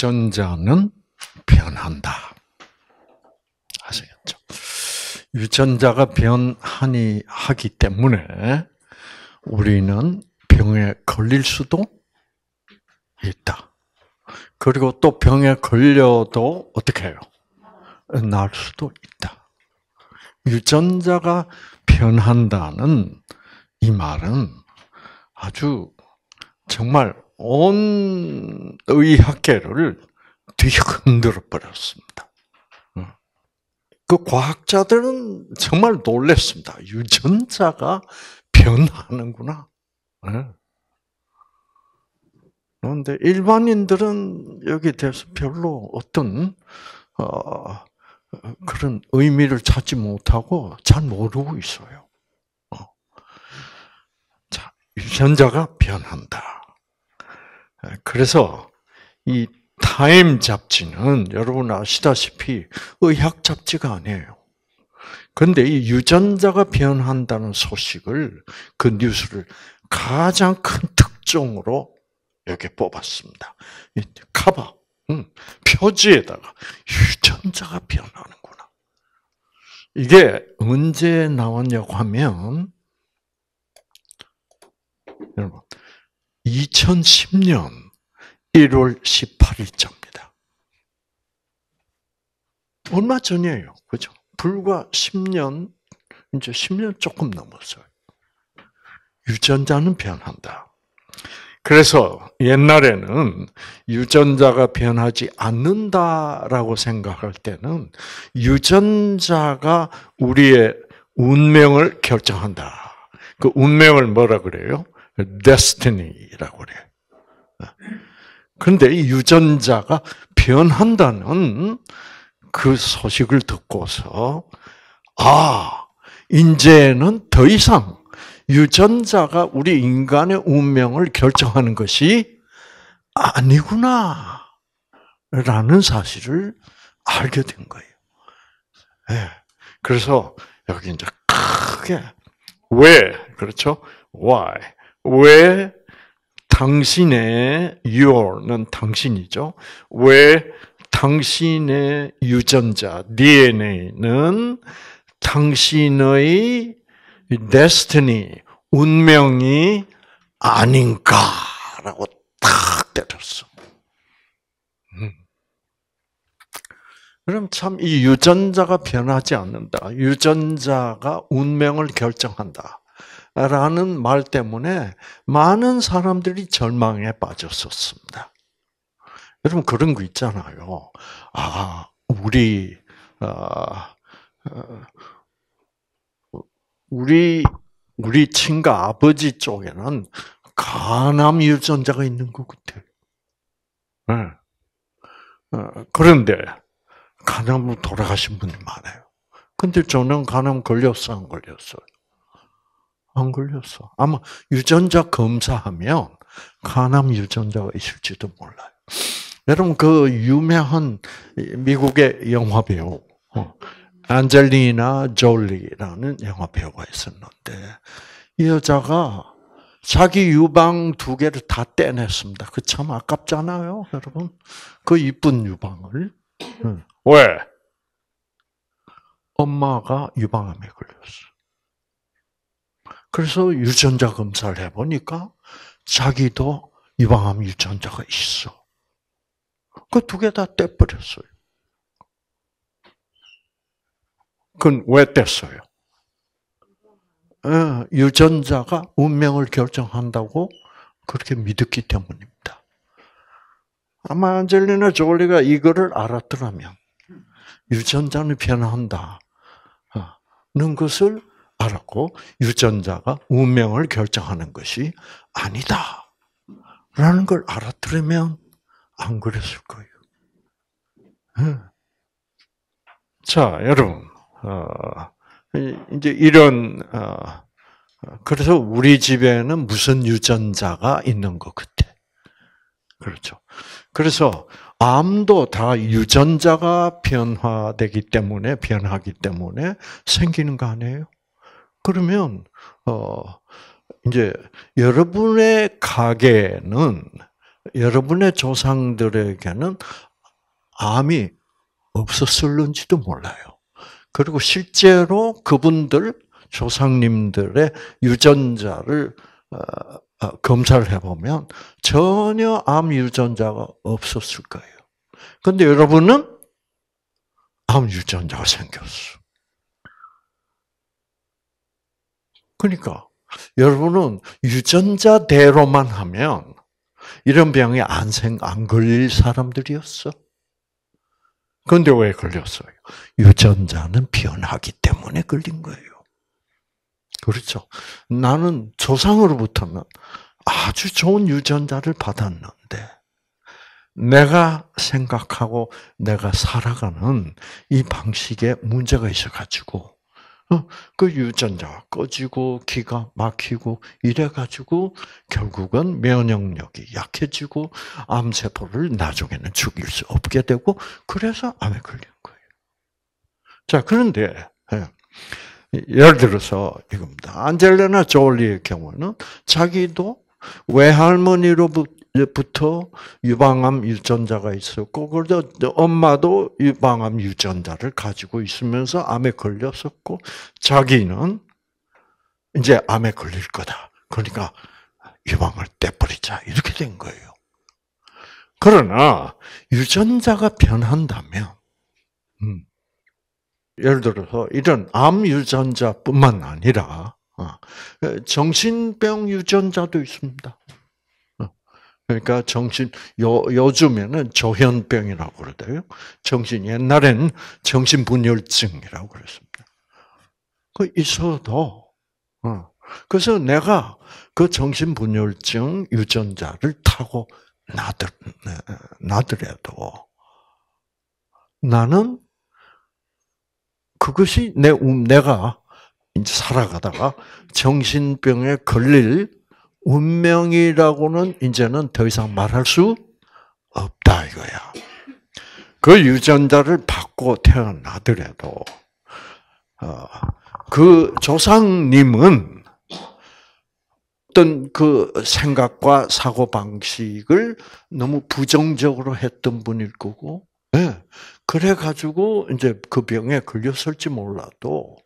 유전자는 변한다. 아시겠죠? 유전자가 변하니 하기 때문에 우리는 병에 걸릴 수도 있다. 그리고 또 병에 걸려도 어떻게 해요? 날 수도 있다. 유전자가 변한다는 이 말은 아주 정말 온 의학계를 뒤흔들어 버렸습니다. 그 과학자들은 정말 놀랐습니다. 유전자가 변하는구나. 그런데 일반인들은 여기 대해서 별로 어떤 어, 그런 의미를 찾지 못하고 잘 모르고 있어요. 어. 자, 유전자가 변한다. 예, 그래서 이 타임 잡지는 여러분 아시다시피 의학 잡지가 아니에요. 근데 이 유전자가 변한다는 소식을 그 뉴스를 가장 큰 특종으로 여기 뽑았습니다. 카바, 음, 표지에다가 유전자가 변하는구나. 이게 언제 나왔냐고 하면 여러분 2010년 1월 18일자입니다. 얼마 전이에요. 그죠? 불과 10년, 이제 10년 조금 넘었어요. 유전자는 변한다. 그래서 옛날에는 유전자가 변하지 않는다라고 생각할 때는 유전자가 우리의 운명을 결정한다. 그 운명을 뭐라 그래요? destiny라고 그래 그런데 이 유전자가 변한다는 그 소식을 듣고서 아 이제는 더 이상 유전자가 우리 인간의 운명을 결정하는 것이 아니구나라는 사실을 알게 된 거예요. 네. 그래서 여기 이제 크게 왜 그렇죠? Why 왜 당신의 your는 당신이죠. 왜 당신의 유전자 DNA는 당신의 destiny 운명이 아닌가라고 탁 때렸어. 음. 그럼 참 이 유전자가 변하지 않는다. 유전자가 운명을 결정한다. 라는 말 때문에 많은 사람들이 절망에 빠졌었습니다. 여러분, 그런 거 있잖아요. 아, 우리, 아, 어, 우리, 우리 친가 아버지 쪽에는 간암 유전자가 있는 것 같아요. 네. 어, 그런데, 간암으로 돌아가신 분이 많아요. 근데 저는 간암 걸렸어, 안 걸렸어요? 안 걸렸어. 아마 유전자 검사하면 간암 유전자가 있을지도 몰라요. 여러분 그 유명한 미국의 영화 배우 어, 안젤리나 졸리라는 영화 배우가 있었는데 이 여자가 자기 유방 두 개를 다 떼냈습니다. 그 참 아깝잖아요, 여러분. 그 이쁜 유방을 왜 엄마가 유방암에 걸렸어. 그래서 유전자 검사를 해보니까 자기도 이방암 유전자가 있어. 그 두 개 다 떼버렸어요. 그건 왜 뗐어요? 어, 유전자가 운명을 결정한다고 그렇게 믿었기 때문입니다. 아마 안젤리나 졸리가 이거를 알았더라면 유전자는 변한다는 것을 알았고 유전자가 운명을 결정하는 것이 아니다. 라는 걸 알아들으면 안 그랬을 거예요. 예. 자, 여러분. 어, 이제 이런 어, 그래서 우리 집에는 무슨 유전자가 있는 것 같아. 그렇죠. 그래서 암도 다 유전자가 변화되기 때문에 변하기 때문에 생기는 거 아니에요? 그러면 어 이제 여러분의 가게는 여러분의 조상들에게는 암이 없었을는지도 몰라요. 그리고 실제로 그분들 조상님들의 유전자를 어, 어, 검사를 해보면 전혀 암 유전자가 없었을 거예요. 근데 여러분은 암 유전자가 생겼어. 그러니까 여러분은 유전자대로만 하면 이런 병이 안, 생, 안 걸릴 사람들이었어. 근데 왜 걸렸어요? 유전자는 변하기 때문에 걸린 거예요. 그렇죠. 나는 조상으로부터는 아주 좋은 유전자를 받았는데, 내가 생각하고 내가 살아가는 이 방식에 문제가 있어가지고, 어, 그 유전자가 꺼지고 기가 막히고 이래가지고 결국은 면역력이 약해지고 암세포를 나중에는 죽일 수 없게 되고 그래서 암에 걸리는 거예요. 자 그런데 예, 예를 들어서 이겁니다. 안젤레나 졸리의 경우는 자기도 외할머니로부터 부터 유방암 유전자가 있었고, 그래서 엄마도 유방암 유전자를 가지고 있으면서 암에 걸렸었고, 자기는 이제 암에 걸릴 거다. 그러니까 유방을 떼버리자. 이렇게 된 거예요. 그러나 유전자가 변한다면, 음, 예를 들어서 이런 암 유전자뿐만 아니라 어, 정신병 유전자도 있습니다. 그러니까 정신 요 요즘에는 조현병이라고 그러대요. 정신 옛날엔 정신분열증이라고 그랬습니다. 그 있어도 어. 그래서 내가 그 정신분열증 유전자를 타고 나들 나더라도 나는 그것이 내 내가 이제 살아가다가 정신병에 걸릴 운명이라고는 이제는 더 이상 말할 수 없다 이거야. 그 유전자를 받고 태어나더라도 어, 그 조상님은 어떤 그 생각과 사고 방식을 너무 부정적으로 했던 분일 거고, 예, 그래 가지고 이제 그 병에 걸렸을지 몰라도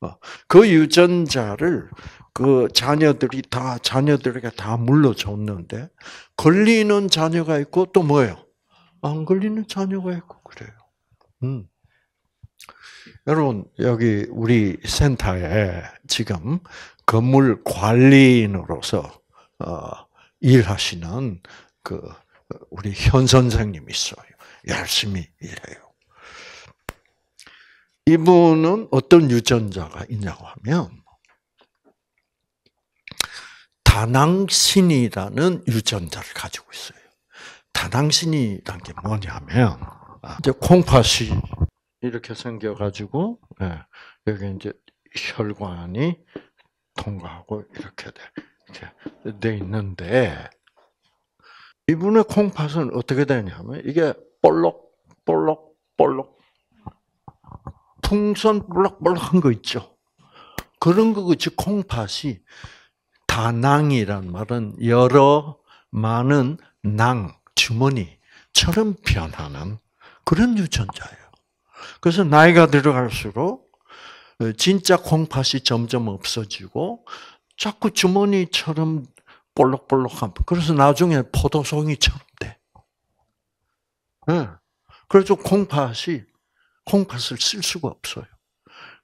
어, 그 유전자를 그 자녀들이 다 자녀들에게 다 물러줬는데 걸리는 자녀가 있고 또 뭐예요? 안 걸리는 자녀가 있고 그래요. 음. 여러분 여기 우리 센터에 지금 건물 관리인으로서 어, 일하시는 그 우리 현 선생님 있어요. 열심히 일해요. 이분은 어떤 유전자가 있냐고 하면 다낭신이라는 유전자를 가지고 있어요. 다낭신이란 게 뭐냐면 아, 이제 콩팥이 이렇게 생겨가지고 예, 여기 이제 혈관이 통과하고 이렇게 돼, 이렇게 돼 있는데 이분의 콩팥은 어떻게 되냐면 이게 볼록 볼록 볼록 풍선 볼록볼록한 거 있죠. 그런 거지 콩팥이 다낭이란 말은 여러 많은 낭, 주머니처럼 변하는 그런 유전자예요. 그래서 나이가 들어갈수록 어, 진짜 콩팥이 점점 없어지고 자꾸 주머니처럼 볼록볼록한 그래서 나중에 포도송이처럼 돼. 그래서 콩팥이 콩팥을 쓸 수가 없어요.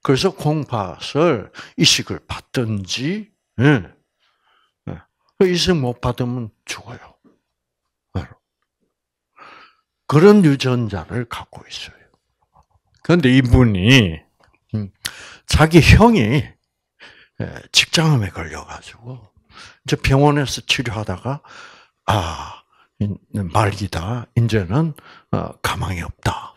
그래서 콩팥을 이식을 받든지 의식 못 받으면 죽어요. 그런 유전자를 갖고 있어요. 그런데 이분이 음, 자기 형이 예, 직장암에 걸려가지고 이제 병원에서 치료하다가 아 말기다 이제는 어, 가망이 없다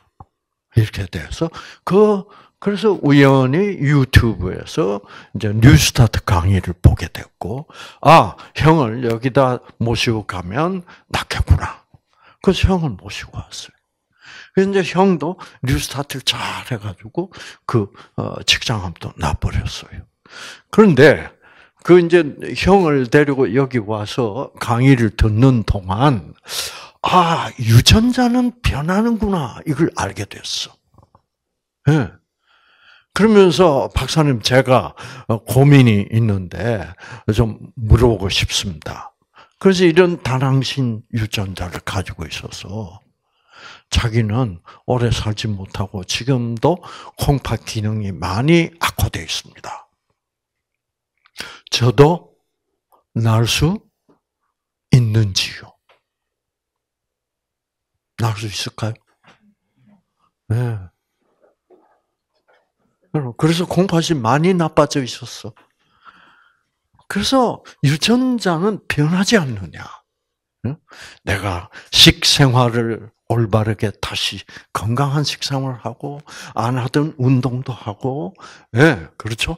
이렇게 돼서 그 그래서 우연히 유튜브에서 이제 뉴스타트 강의를 보게 됐고, 아, 형을 여기다 모시고 가면 낫겠구나. 그래서 형을 모시고 왔어요. 그래서 이제 형도 뉴스타트를 잘 해가지고 그 어, 직장함도 나버렸어요. 그런데 그 이제 형을 데리고 여기 와서 강의를 듣는 동안 아 유전자는 변하는구나 이걸 알게 됐어. 예. 네. 그러면서 박사님 제가 고민이 있는데 좀 물어보고 싶습니다. 그래서 이런 다낭신 유전자를 가지고 있어서 자기는 오래 살지 못하고 지금도 콩팥 기능이 많이 악화되어 있습니다. 저도 날 수 있는지요? 날 수 있을까요? 네. 그래서 콩팥이 많이 나빠져 있었어. 그래서 유전자는 변하지 않느냐. 내가 식생활을 올바르게 다시 건강한 식상을 하고 안 하던 운동도 하고 예 그렇죠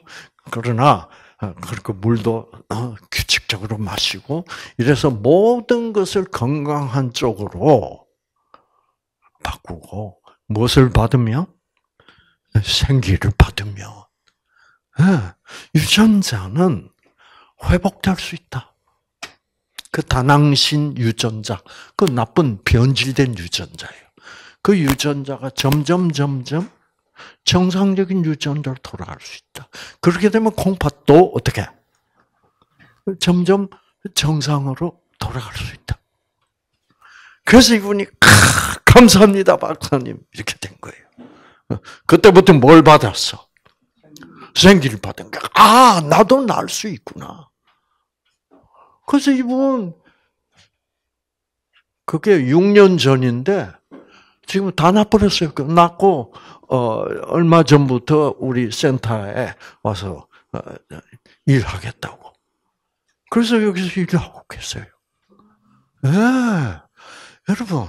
그러나 어, 그렇게 물도 어, 규칙적으로 마시고 이래서 모든 것을 건강한 쪽으로 바꾸고 무엇을 받으며 생기를 받으면 예, 유전자는 회복될 수 있다. 그 다낭신 유전자, 그 나쁜 변질된 유전자예요. 그 유전자가 점점 점점 정상적인 유전자로 돌아갈 수 있다. 그렇게 되면 콩팥도 어떻게 점점 정상으로 돌아갈 수 있다. 그래서 이분이 감사합니다 박사님 이렇게 된 거예요. 그때부터 뭘 받았어? 생기를 받은 거 아, 나도 날 수 있구나. 그래서 이분, 그게 6년 전인데, 지금 다 놔버렸어요. 낫고, 그 어, 얼마 전부터 우리 센터에 와서 어, 일하겠다고. 그래서 여기서 일하고 계세요. 예. 네. 여러분,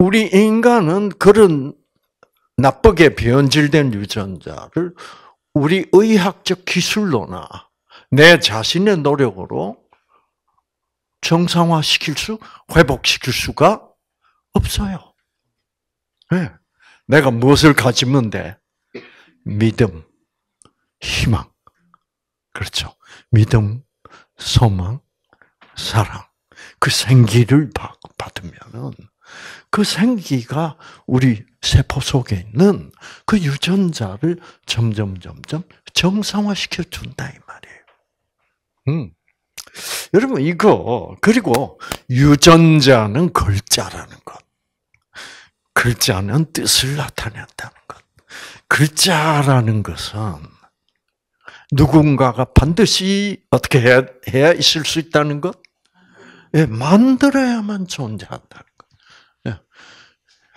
우리 인간은 그런 나쁘게 변질된 유전자를 우리 의학적 기술로나 내 자신의 노력으로 정상화시킬 수, 회복시킬 수가 없어요. 네. 내가 무엇을 가지면 돼? 믿음, 희망. 그렇죠. 믿음, 소망, 사랑. 그 생기를 받으면은 그 생기가 우리 세포 속에 있는 그 유전자를 점점 점점 정상화시켜 준다 이 말이에요. 음. 여러분 이거 그리고 유전자는 글자라는 것. 글자는 뜻을 나타낸다는 것. 글자라는 것은 누군가가 반드시 어떻게 해야, 해야 있을 수 있다는 것? 예, 만들어야만 존재한다.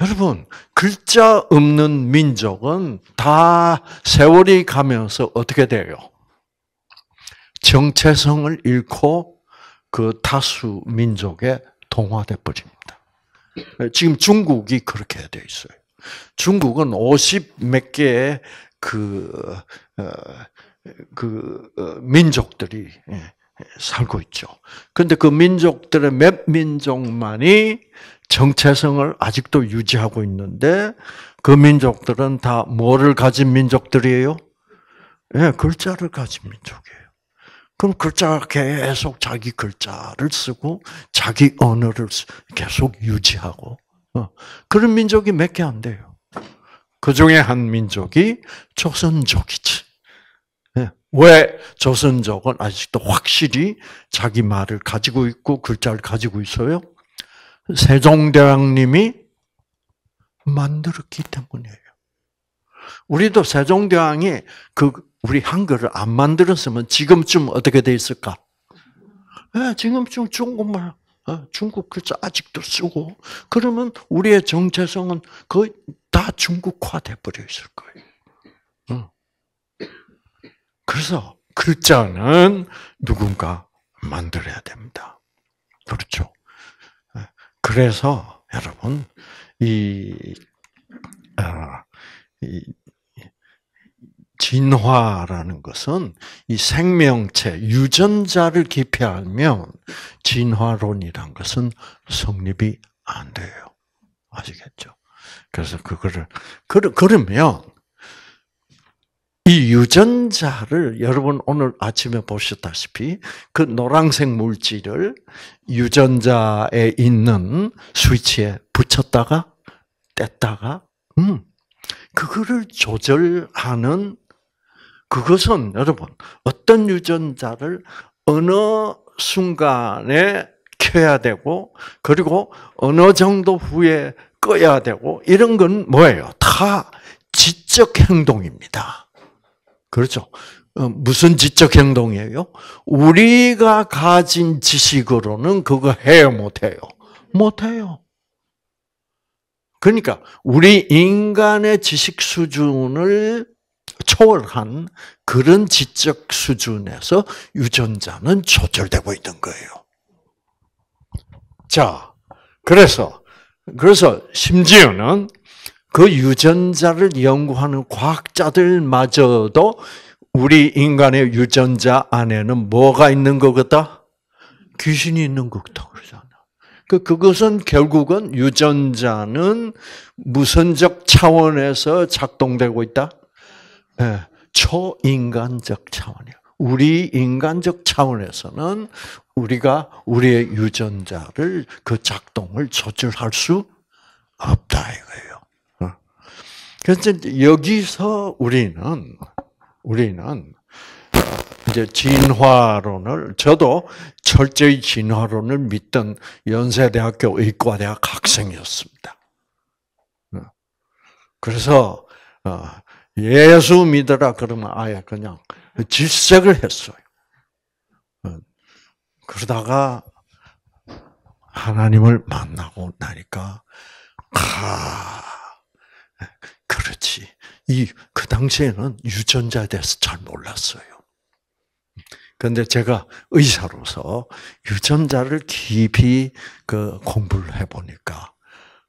여러분, 글자 없는 민족은 다 세월이 가면서 어떻게 돼요? 정체성을 잃고 그 다수 민족에 동화돼 버립니다. 지금 중국이 그렇게 되 있어요. 중국은 50몇 개의 그, 어, 그, 어, 민족들이 예, 살고 있죠. 근데 그 민족들의 몇 민족만이 정체성을 아직도 유지하고 있는데 그 민족들은 다 뭐를 가진 민족들이에요? 예, 네, 글자를 가진 민족이에요. 그럼 글자가 계속 자기 글자를 쓰고 자기 언어를 계속 유지하고 어, 그런 민족이 몇 개 안 돼요. 그 중에 한 민족이 조선족이지. 왜 조선족은 아직도 확실히 자기 말을 가지고 있고 글자를 가지고 있어요? 세종대왕님이 만들었기 때문이에요. 우리도 세종대왕이 그 우리 한글을 안 만들었으면 지금쯤 어떻게 돼 있을까? 네, 지금쯤 중국말 어, 중국 글자 아직도 쓰고 그러면 우리의 정체성은 거의 다 중국화 돼 버려 있을 거예요. 그래서 글자는 그 누군가 만들어야 됩니다. 그렇죠. 예. 그래서 여러분 이, 아, 이 진화라는 것은 이 생명체 유전자를 기피하면 진화론이란 것은 성립이 안 돼요. 아시겠죠? 그래서 그거를 그러, 그러면 이 유전자를 여러분 오늘 아침에 보셨다시피 그 노란색 물질을 유전자에 있는 스위치에 붙였다가 뗐다가 음 그거를 조절하는 그것은 여러분 어떤 유전자를 어느 순간에 켜야 되고 그리고 어느 정도 후에 꺼야 되고 이런 건 뭐예요? 다 지적 행동입니다. 그렇죠. 어, 무슨 지적 행동이에요? 우리가 가진 지식으로는 그거 해요, 못해요? 못해요. 그러니까 우리 인간의 지식 수준을 초월한 그런 지적 수준에서 유전자는 조절되고 있는 거예요. 자, 그래서 그래서 심지어는 그 유전자를 연구하는 과학자들마저도 우리 인간의 유전자 안에는 뭐가 있는 것 같다? 귀신이 있는 것 같다 그러잖아. 그 그것은 결국은 유전자는 무선적 차원에서 작동되고 있다. 네, 초인간적 차원이야. 우리 인간적 차원에서는 우리가 우리의 유전자를 그 작동을 조절할 수 없다 이거예요. 그래서 여기서 우리는 우리는 이제 진화론을 저도 철저히 진화론을 믿던 연세대학교 의과대학 학생이었습니다. 그래서 어, 예수 믿어라 그러면 아예 그냥 질색을 했어요. 그러다가 하나님을 만나고 나니까 아, 그렇지. 이, 그 당시에는 유전자에 대해서 잘 몰랐어요. 근데 제가 의사로서 유전자를 깊이 그 공부를 해보니까,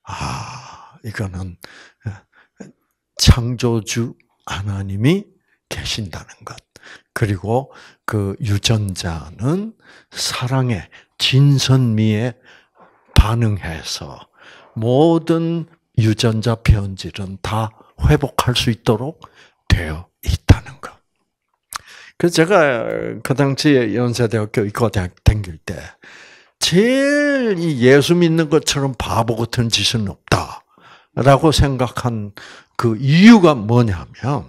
아, 이거는 어, 창조주 하나님이 계신다는 것. 그리고 그 유전자는 사랑의 진선미에 반응해서 모든 유전자 변질은 다 회복할 수 있도록 되어 있다는 거. 그래서 제가 그 당시에 연세대학교 의과대학 다닐 때 제일 예수 믿는 것처럼 바보 같은 짓은 없다라고 생각한 그 이유가 뭐냐면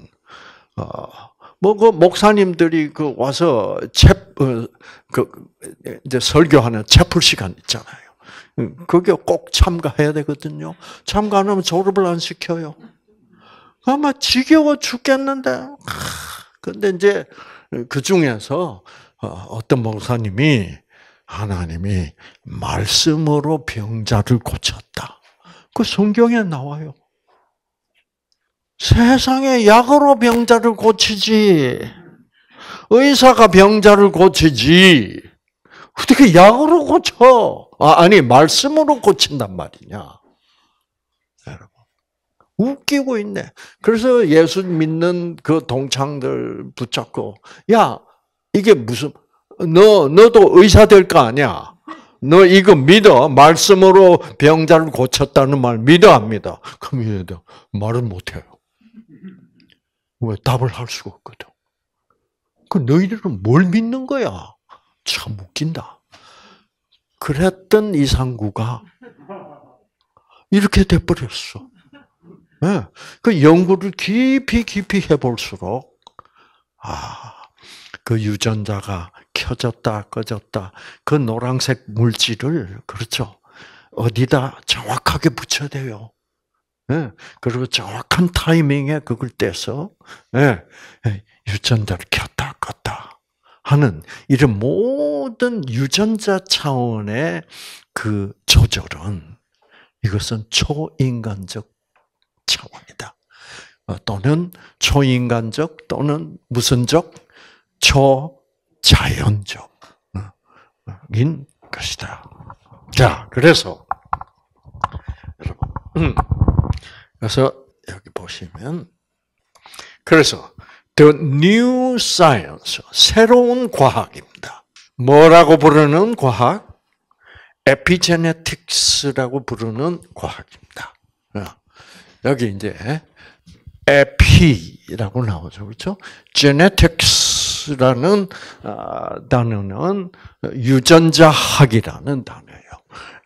어뭐그 목사님들이 그 와서 채그 어, 이제 설교하는 채플 시간 있잖아요. 음, 그게 꼭 참가해야 되거든요. 참가 안 하면 졸업을 안 시켜요. 아마 지겨워 죽겠는데. 아, 근데 이제 그 중에서 어, 어떤 목사님이 하나님이 말씀으로 병자를 고쳤다. 그 성경에 나와요. 세상에 약으로 병자를 고치지. 의사가 병자를 고치지. 어떻게 약으로 고쳐? 아, 아니, 말씀으로 고친단 말이냐. 웃기고 있네. 그래서 예수 믿는 그 동창들 붙잡고, 야, 이게 무슨, 너, 너도 의사 될 거 아니야? 너 이거 믿어? 말씀으로 병자를 고쳤다는 말 믿어, 안 믿어? 그럼 얘들 말은 못해요. 왜? 답을 할 수가 없거든. 그 너희들은 뭘 믿는 거야? 참 웃긴다. 그랬던 이상구가 이렇게 돼버렸어. 예. 그 연구를 깊이 깊이 해볼수록 아, 그 유전자가 켜졌다 꺼졌다 그 노란색 물질을 그렇죠 어디다 정확하게 붙여야 돼요. 예. 그리고 정확한 타이밍에 그걸 떼서 예. 예 유전자를 켰다 껐다 하는 이런 모든 유전자 차원의 그 조절은 이것은 초인간적 차원이다. 어, 또는 초인간적 또는 무슨적 초자연적인 어, 것이다. 자, 그래서 여러분, 음, 그래서 여기 보시면 그래서 the new science 새로운 과학입니다. 뭐라고 부르는 과학? 에피제네틱스라고 부르는 과학입니다. 어, 여기 이제 에피라고 나오죠. 그렇죠? g e n e 라는 아, 단어는 유전자학이라는 단어예요.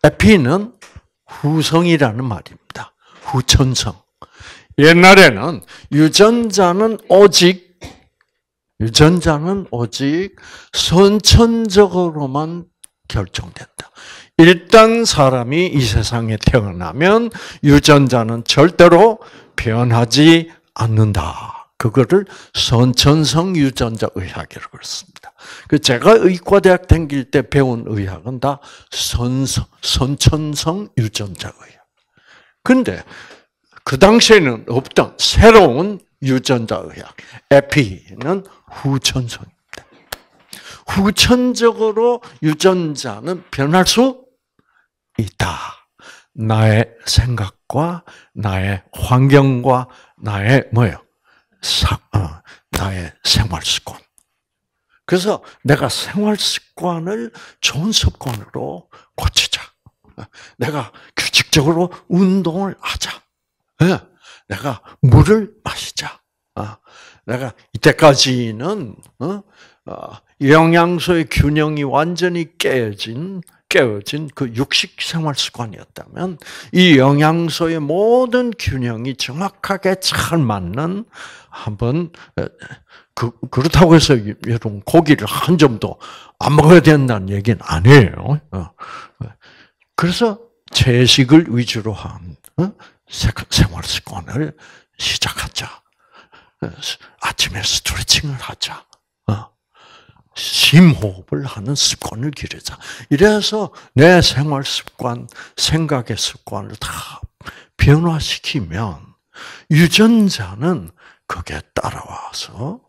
에피는 후성이라는 말입니다. 후천성. 옛날에는 유전자는 오직 유전자는 오직 선천적으로만 결정된다. 일단 사람이 이 세상에 태어나면 유전자는 절대로 변하지 않는다. 그거를 선천성 유전자 의학이라고 그랬습니다. 그 제가 의과대학 다닐 때 배운 의학은 다 선, 선천성 유전자 의학. 근데 그 당시에는 없던 새로운 유전자 의학, 에피는 후천성입니다. 후천적으로 유전자는 변할 수 있다. 나의 생각과 나의 환경과 나의 뭐예요? 사, 어, 나의 생활 습관. 그래서 내가 생활 습관을 좋은 습관으로 고치자. 내가 규칙적으로 운동을 하자. 예, 내가 물을 마시자. 어, 내가 이때까지는 어, 어, 영양소의 균형이 완전히 깨진 깨어진 그 육식 생활 습관이었다면 이 영양소의 모든 균형이 정확하게 잘 맞는 한번 그, 그렇다고 해서 여러분 고기를 한 점도 안 먹어야 된다는 얘기는 아니에요. 어, 어. 그래서 채식을 위주로 한 어, 생활 습관을 시작하자. 아침에 스트레칭을 하자. 심호흡을 하는 습관을 기르자. 이래서 내 생활 습관, 생각의 습관을 다 변화시키면 유전자는 그게 따라와서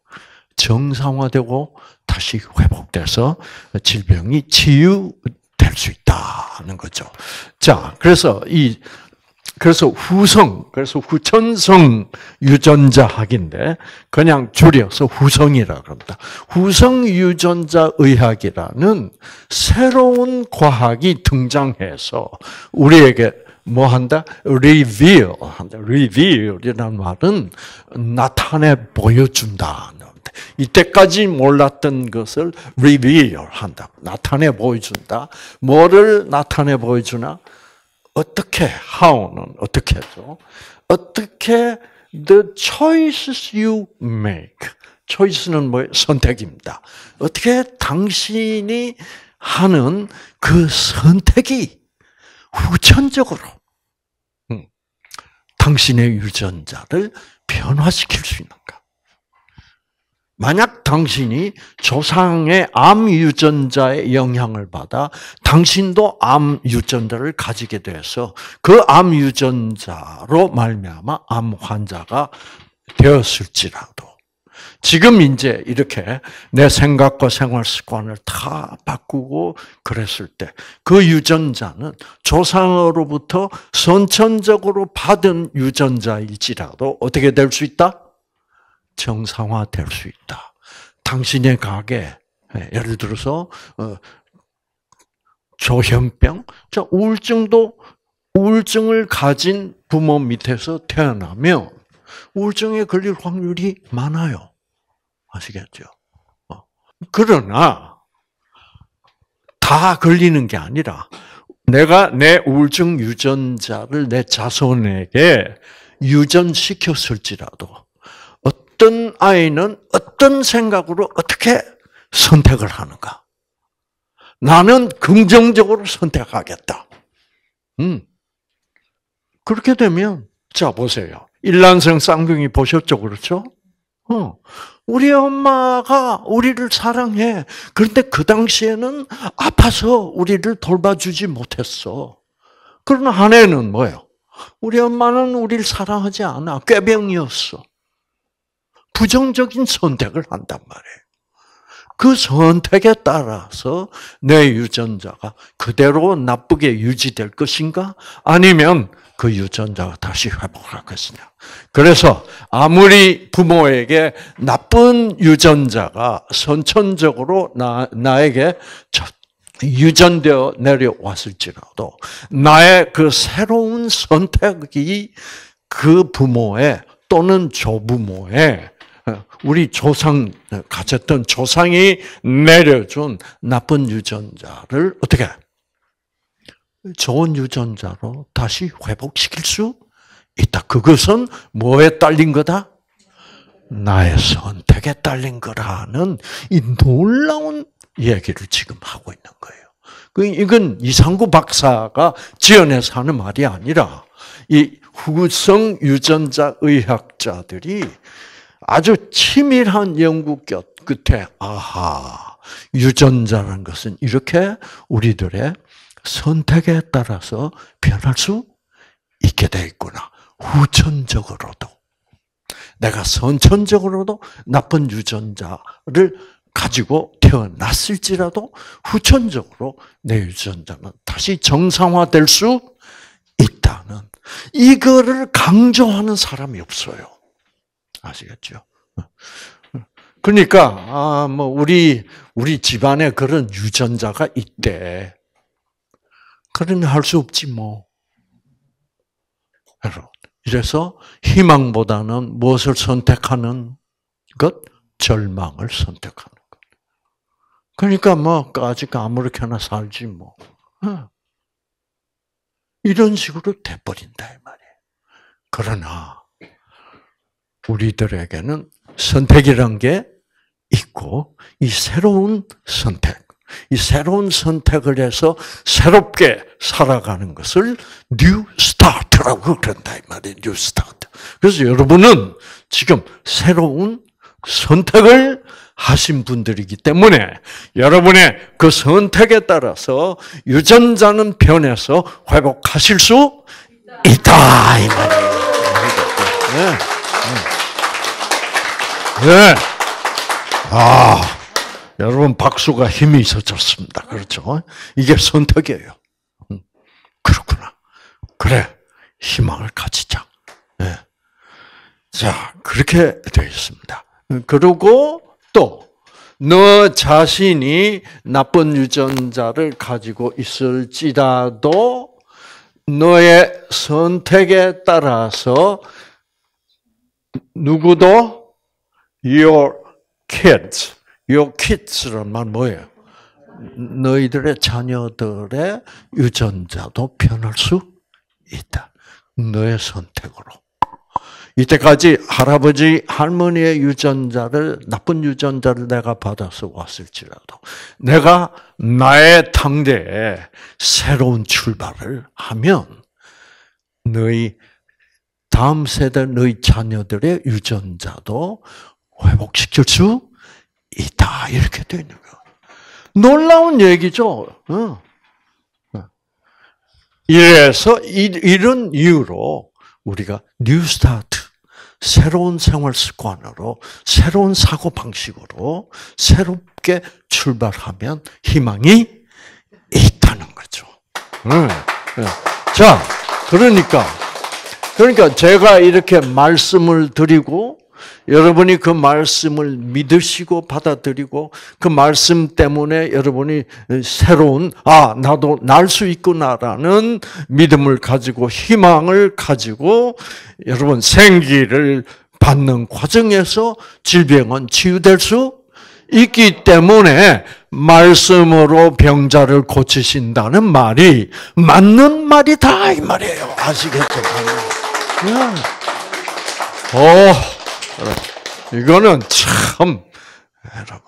정상화되고 다시 회복돼서 질병이 치유될 수 있다는 거죠. 자, 그래서 이 그래서 후성, 그래서 후천성 유전자 학인데 그냥 줄여서 후성이라 고합니다 후성 유전자 의학이라는 새로운 과학이 등장해서 우리에게 뭐 한다? reveal 한다. reveal이라는 말은 나타내 보여준다. 이때까지 몰랐던 것을 reveal 한다. 나타내 보여준다. 뭐를 나타내 보여주나? 어떻게 how는 어떻게 하죠? 어떻게 the choices you make. choice는 뭐 선택입니다. 어떻게 당신이 하는 그 선택이 후천적으로 음, 당신의 유전자를 변화시킬 수 있는가? 만약 당신이 조상의 암 유전자의 영향을 받아 당신도 암 유전자를 가지게 돼서 그 암 유전자로 말미암아 암 환자가 되었을지라도 지금 이제 이렇게 내 생각과 생활 습관을 다 바꾸고 그랬을 때 그 유전자는 조상으로부터 선천적으로 받은 유전자일지라도 어떻게 될 수 있다? 정상화될 수 있다. 당신의 가게 예, 예를 들어서 어, 조현병, 자 우울증도 우울증을 가진 부모 밑에서 태어나면 우울증에 걸릴 확률이 많아요. 아시겠죠? 어, 그러나 다 걸리는 게 아니라 내가 내 우울증 유전자를 내 자손에게 유전시켰을지라도 어떤 아이는 어떤 생각으로 어떻게 선택을 하는가? 나는 긍정적으로 선택하겠다. 음. 그렇게 되면, 자, 보세요. 일란성 쌍둥이 보셨죠? 그렇죠? 어. 우리 엄마가 우리를 사랑해. 그런데 그 당시에는 아파서 우리를 돌봐주지 못했어. 그러나 한해는 뭐예요? 우리 엄마는 우리를 사랑하지 않아. 꾀병이었어. 부정적인 선택을 한단 말이에요. 그 선택에 따라서 내 유전자가 그대로 나쁘게 유지될 것인가? 아니면 그 유전자가 다시 회복할 것이냐? 그래서 아무리 부모에게 나쁜 유전자가 선천적으로 나, 나에게 유전되어 내려왔을지라도 나의 그 새로운 선택이 그 부모의 또는 조부모의 우리 조상 가졌던 조상이 내려준 나쁜 유전자를 어떻게 좋은 유전자로 다시 회복시킬 수 있다. 그것은 뭐에 딸린 거다? 나의 선택에 딸린 거라는 이 놀라운 얘기를 지금 하고 있는 거예요. 그 이건 이상구 박사가 지어내서 하는 말이 아니라 이 후성 유전자 의학자들이 아주 치밀한 연구 끝에 아하 유전자라는 것은 이렇게 우리들의 선택에 따라서 변할 수 있게 되어 있구나. 후천적으로도 내가 선천적으로도 나쁜 유전자를 가지고 태어났을지라도 후천적으로 내 유전자는 다시 정상화될 수 있다는 이거를 강조하는 사람이 없어요. 아시겠죠? 그러니까 아뭐 우리 우리 집안에 그런 유전자가 있대. 그러니 할수 없지 뭐. 이래서 희망보다는 무엇을 선택하는 것? 절망을 선택하는 것. 그러니까 뭐 아직 아무렇게나 살지 뭐. 이런 식으로 돼버린다 이 말이에요. 그러나 우리들에게는 선택이란 게 있고 이 새로운 선택, 이 새로운 선택을 해서 새롭게 살아가는 것을 뉴 스타트라고 그런다 이말이뉴 스타트. 그래서 여러분은 지금 새로운 선택을 하신 분들이기 때문에 여러분의 그 선택에 따라서 유전자는 변해서 회복하실 수 있다 이 말이에요. 네. 네. 네. 아, 여러분 박수가 힘이 있어졌습니다. 그렇죠? 이게 선택이에요. 음, 그렇구나. 그래, 희망을 가지자. 네. 자, 그렇게 되어 있습니다. 음, 그리고 또, 너 자신이 나쁜 유전자를 가지고 있을지라도 너의 선택에 따라서 누구도 your kids, your kids란 말 뭐예요? 너희들의 자녀들의 유전자도 변할 수 있다. 너의 선택으로. 이때까지 할아버지, 할머니의 유전자를, 나쁜 유전자를 내가 받아서 왔을지라도, 내가 나의 당대에 새로운 출발을 하면, 너희 다음 세대 너희 자녀들의 유전자도 회복시킬 수 있다. 이렇게 되어 있는 거예요. 놀라운 얘기죠. 이래서 이, 런 이유로 우리가 뉴스타트 새로운 생활 습관으로 새로운 사고 방식으로 새롭게 출발하면 희망이 있다는 거죠. 자, 그러니까 그러니까 제가 이렇게 말씀을 드리고 여러분이 그 말씀을 믿으시고 받아들이고 그 말씀 때문에 여러분이 새로운 아 나도 날 수 있구나라는 믿음을 가지고 희망을 가지고 여러분 생기를 받는 과정에서 질병은 치유될 수 있기 때문에 말씀으로 병자를 고치신다는 말이 맞는 말이다 이 말이에요. 아시겠죠? 예. 어. 이거는 참, 여러분.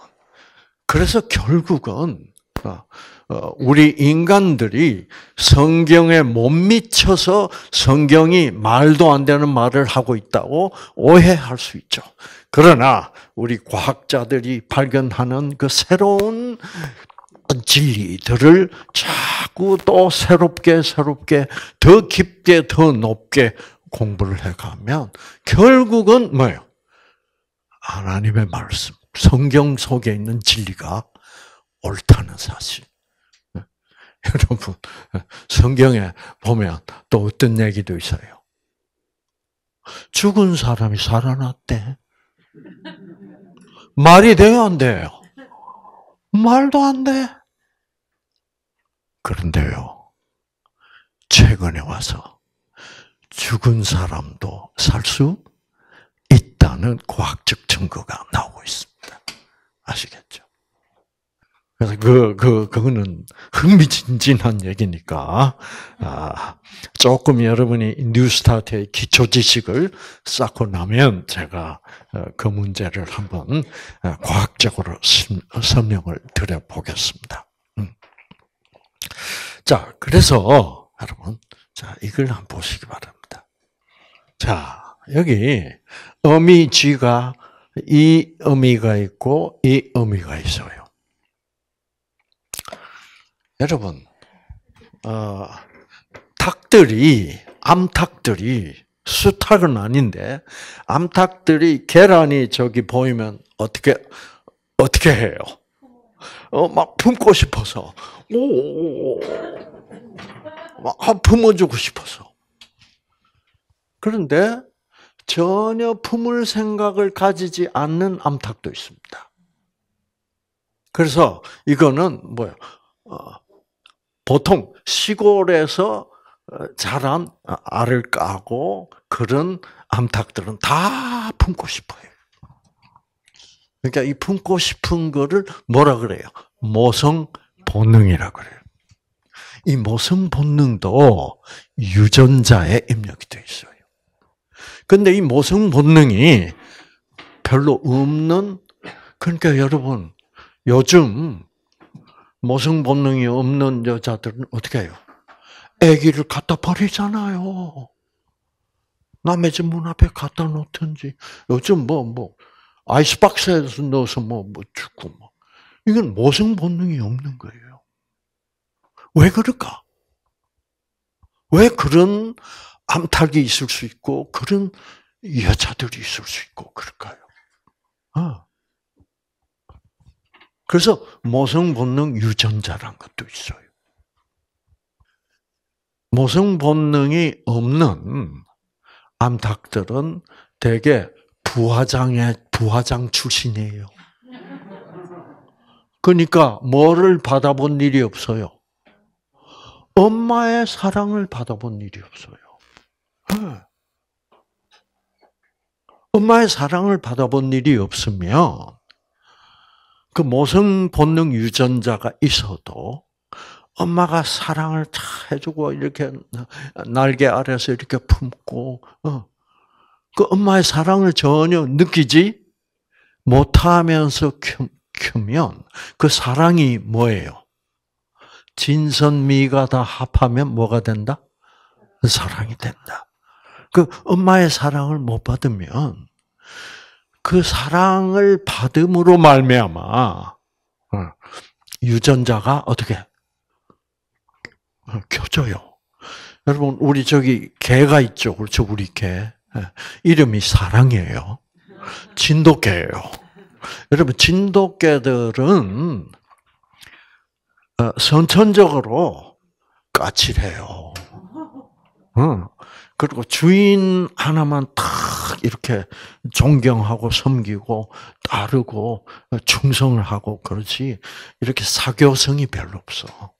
그래서 결국은, 어, 어, 우리 인간들이 성경에 못 미쳐서 성경이 말도 안 되는 말을 하고 있다고 오해할 수 있죠. 그러나 우리 과학자들이 발견하는 그 새로운 진리들을 자꾸 또 새롭게 새롭게 더 깊게 더 높게 공부를 해가면 결국은 뭐예요? 하나님의 말씀, 성경 속에 있는 진리가 옳다는 사실. 네. 여러분, 성경에 보면 또 어떤 얘기도 있어요. 죽은 사람이 살아났대. 말이 돼요, 안 돼요? 말도 안 돼. 그런데요, 최근에 와서 죽은 사람도 살수 않은 과학적 증거가 나오고 있습니다. 아시겠죠? 그래서 그, 그, 그거는 흥미진진한 얘기니까, 아, 조금 여러분이 뉴 스타트의 기초 지식을 쌓고 나면 제가 어, 그 문제를 한번 어, 과학적으로 설명을 드려보겠습니다. 음. 자, 그래서 여러분, 자, 이걸 한번 보시기 바랍니다. 자, 여기 어미지가 이 의미가 있고 이 의미가 있어요. 여러분, 어, 닭들이 암탉들이 수탉은 아닌데 암탉들이 계란이 저기 보이면 어떻게 어떻게 해요? 어, 막 품고 싶어서 오, 막 품어주고 싶어서 그런데 전혀 품을 생각을 가지지 않는 암탉도 있습니다. 그래서 이거는 뭐야? 어, 보통 시골에서 어, 자란 알을 까고 그런 암탉들은 다 품고 싶어요. 그러니까 이 품고 싶은 거를 뭐라 그래요? 모성 본능이라 그래요. 이 모성 본능도 유전자에 입력이 돼 있어요. 근데 이 모성 본능이 별로 없는 그러니까 여러분 요즘 모성 본능이 없는 여자들은 어떻게 해요? 아기를 갖다 버리잖아요. 남의 집 문 앞에 갖다 놓든지 요즘 뭐 뭐 아이스박스에 넣어서 뭐뭐 죽고 뭐, 뭐 이건 모성 본능이 없는 거예요. 왜 그럴까? 왜 그런 암탉이 있을 수 있고 그런 여자들이 있을 수 있고 그럴까요? 아. 그래서 모성 본능 유전자란 것도 있어요. 모성 본능이 없는 암탉들은 대개 부화장의 부화장 출신이에요. 그러니까 뭐를 받아본 일이 없어요. 엄마의 사랑을 받아본 일이 없어요. 그 엄마의 사랑을 받아본 일이 없으면 그 모성 본능 유전자가 있어도 엄마가 사랑을 다 해주고 이렇게 날개 아래서 이렇게 품고 어, 그 엄마의 사랑을 전혀 느끼지 못하면서 키면 우그 사랑이 뭐예요? 진선미가 다 합하면 뭐가 된다? 사랑이 된다. 그 엄마의 사랑을 못 받으면 그 사랑을 받음으로 말미암아 어, 유전자가 어떻게 어, 켜져요. 여러분 우리 저기 개가 있죠, 그렇죠? 우리 개 예. 이름이 사랑이에요. 진돗개예요. 여러분 진돗개들은 어, 선천적으로 까칠해요. 응. 그리고 주인 하나만 탁 이렇게 존경하고 섬기고 따르고 충성을 하고 그러지 이렇게 사교성이 별로 없어.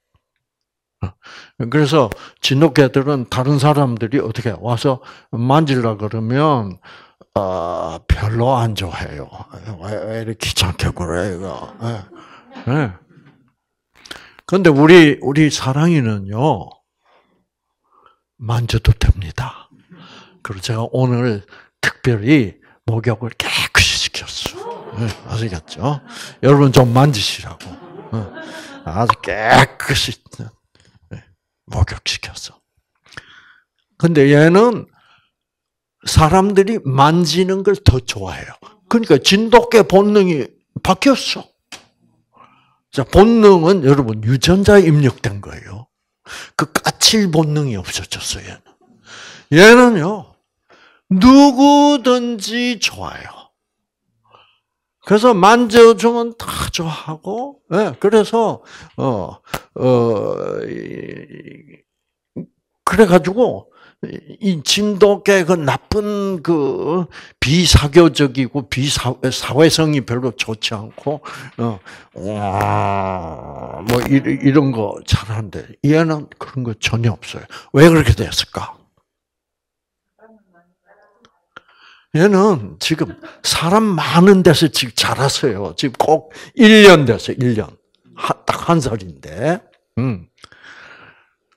그래서 진돗개들은 다른 사람들이 어떻게 와서 만질라 그러면 어, 별로 안 좋아해요. 왜, 왜 이렇게 귀찮게 그래 이거. 네. 네. 우리 우리 사랑이는요. 만져도 됩니다. 그리고 제가 오늘 특별히 목욕을 깨끗이 시켰어. 네, 아시겠죠? 여러분 좀 만지시라고. 네, 아주 깨끗이 네, 목욕시켰어. 근데 얘는 사람들이 만지는 걸 더 좋아해요. 그러니까 진돗개 본능이 바뀌었어. 자, 본능은 여러분 유전자에 입력된 거예요. 그 까칠 본능이 없어졌어요. 얘는. 얘는요, 누구든지 좋아요. 그래서 만져주면 다 좋아하고, 네, 그래서, 어, 어, 그래가지고, 이 진돗개 그 나쁜 그 비사교적이고 비사회성이 사 별로 좋지 않고 어뭐 이런 거 잘한데 얘는 그런 거 전혀 없어요. 왜 그렇게 됐을까? 얘는 지금 사람 많은 데서 지금 자랐어요. 지금 꼭 1년 됐어요. 1년. 딱 한 살인데. 음.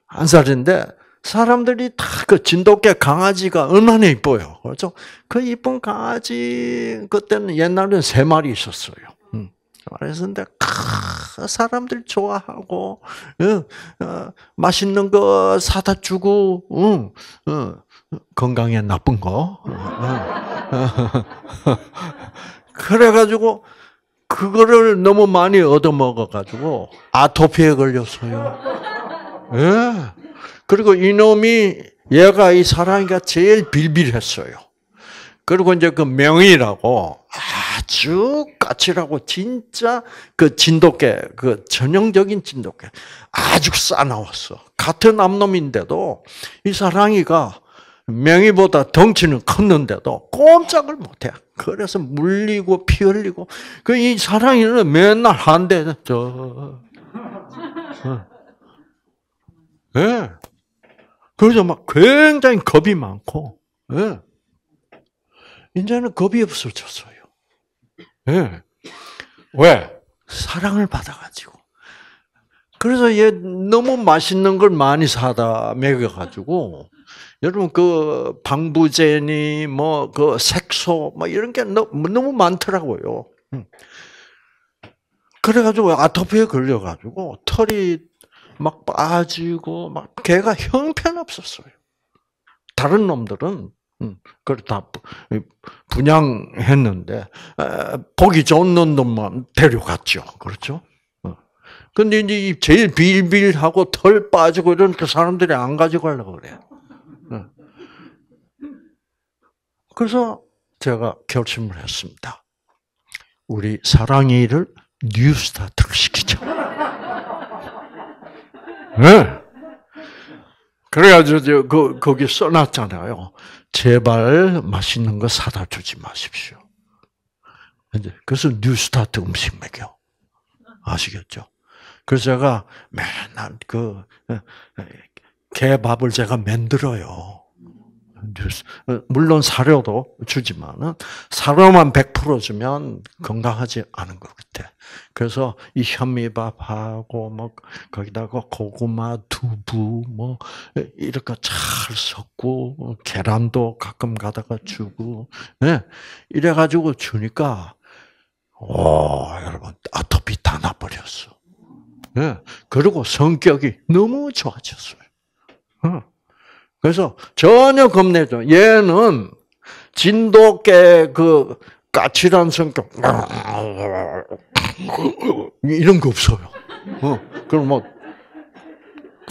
한 살인데 사람들이 다 그 진돗개 강아지가 얼마나 이뻐요. 그렇죠? 그 이쁜 강아지, 그때는 옛날에는 세 마리 있었어요. 그래서 음. 근데 사람들 좋아하고 응, 어, 맛있는 거 사다 주고 응, 응, 어, 건강에 나쁜 거 어. 그래가지고 그거를 너무 많이 얻어먹어가지고 아토피에 걸렸어요. 예. 그리고 이놈이 얘가 이 사랑이가 제일 빌빌했어요. 그리고 이제 그 명이라고 아주 까칠하고 진짜 그 진돗개 그 전형적인 진돗개 아주 싸나웠어. 같은 암놈인데도 이 사랑이가 명의보다 덩치는 컸는데도 꼼짝을 못해. 그래서 물리고 피 흘리고 그 이 사랑이는 맨날 한대 저. 예. 네. 그래서 막 굉장히 겁이 많고, 예. 이제는 겁이 없어졌어요. 예. 왜? 사랑을 받아가지고. 그래서 얘 너무 맛있는 걸 많이 사다 먹여가지고, 여러분 그 방부제니 뭐 그 색소 뭐 이런 게 너무, 너무 많더라고요. 음. 그래가지고 아토피에 걸려가지고 털이 막 빠지고 막 걔가 형편없었어요. 다른 놈들은 음, 그걸 다 분양했는데 보기 좋은 놈만 데려갔죠. 그렇죠? 어. 근데 이제 제일 빌빌하고 털 빠지고 이러니까 사람들이 안 가져가려고 그래요. 어. 그래서 제가 결심을 했습니다. 우리 사랑이를 뉴스타트를 시키자. 네. 그래가지고 그, 거기 써놨잖아요. 제발 맛있는 거 사다 주지 마십시오. 이제 그래서 뉴스타트 음식 먹여. 아시겠죠? 그래서 제가 맨날 그 개밥을 예, 예, 제가 만들어요. 어, 물론 사료도 주지만은 사료만 100% 주면 건강하지 않은 것 같아. 그래서 이 현미밥하고 뭐 거기다가 고구마, 두부 뭐 이렇게 잘 섞고 계란도 가끔 가다가 주고 네. 예, 이래 가지고 주니까 오 여러분 아토피 다 나버렸어. 네. 그리고 성격이 너무 좋아졌어요. 응. 어. 그래서 전혀 겁내죠. 얘는 진돗개 그 까칠한 성격 이런 거 없어요. 어, 그럼 뭐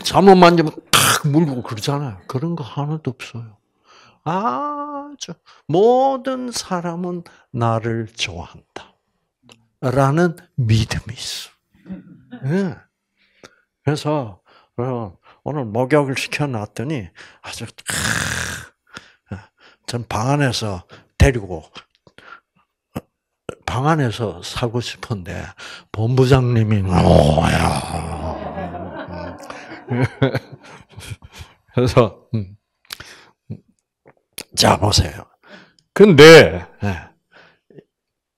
잘못 만지면 탁 물고 그러잖아요. 그런 거 하나도 없어요. 아주 모든 사람은 나를 좋아한다. 라는 믿음이 있어. 네. 그래서, 그래서 오늘 목욕을 시켜놨더니 아주 전방 안에서 데리고 방 안에서 사고 싶은데 본부장님이 뭐야 그래서 음. 자 보세요. 근데 네.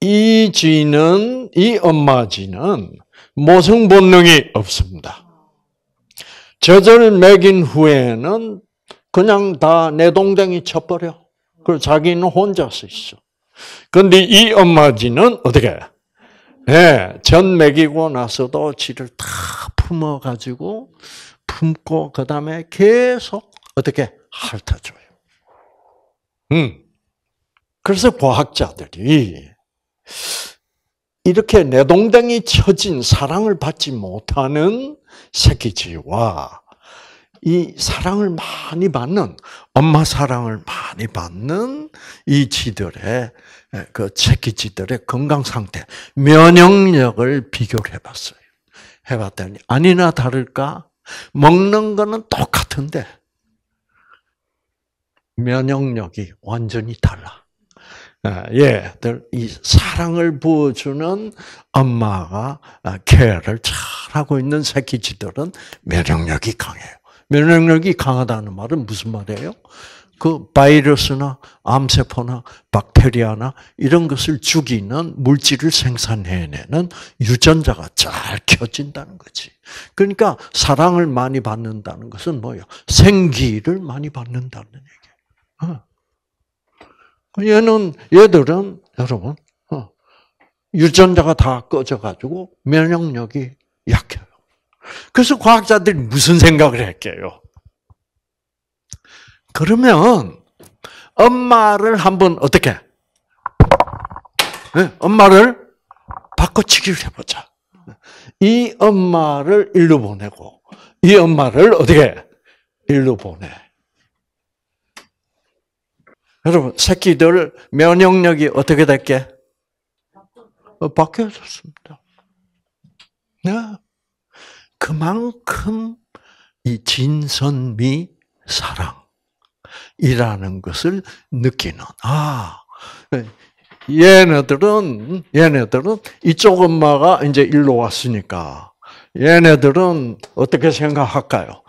이 쥐는 이 엄마 쥐는 모성 본능이 없습니다. 제절 매인 후에는 그냥 다 내 동댕이 쳐버려. 그리고 자기는 혼자서 있어. 근데 이 엄마지는 어떻게? 네, 전 먹이고 나서도 지를 다 품어가지고 품고 그 다음에 계속 어떻게 핥아줘요. 음. 그래서 과학자들이 이렇게 내동댕이 쳐진 사랑을 받지 못하는 새끼지와 이 사랑을 많이 받는 엄마 사랑을 많이 받는 이 지들의 예, 그 새끼지들의 건강 상태, 면역력을 비교를 해봤어요. 해봤더니 아니나 다를까 먹는 거는 똑같은데 면역력이 완전히 달라. 얘들 아, 예, 이 사랑을 부어주는 엄마가 아, 케어를 잘하고 있는 새끼지들은 면역력이 강해요. 면역력이 강하다는 말은 무슨 말이에요? 그 바이러스나 암세포나 박테리아나 이런 것을 죽이는 물질을 생산해내는 유전자가 잘 켜진다는 거지. 그러니까 사랑을 많이 받는다는 것은 뭐예요? 생기를 많이 받는다는 얘기예요. 어. 얘는 얘들은 여러분 어, 유전자가 다 꺼져가지고 면역력이 약해요. 그래서 과학자들이 무슨 생각을 했게요? 그러면 엄마를 한번 어떻게? 네? 엄마를 바꿔치기를 해보자. 이 엄마를 일로 보내고 이 엄마를 어떻게? 일로 보내. 여러분, 새끼들 면역력이 어떻게 될게 어, 바뀌어졌습니다. 네. 그만큼 이 진선미 사랑이라는 것을 느끼는, 아, 얘네들은, 얘네들은 이쪽 엄마가 이제 일로 왔으니까, 얘네들은 어떻게 생각할까요?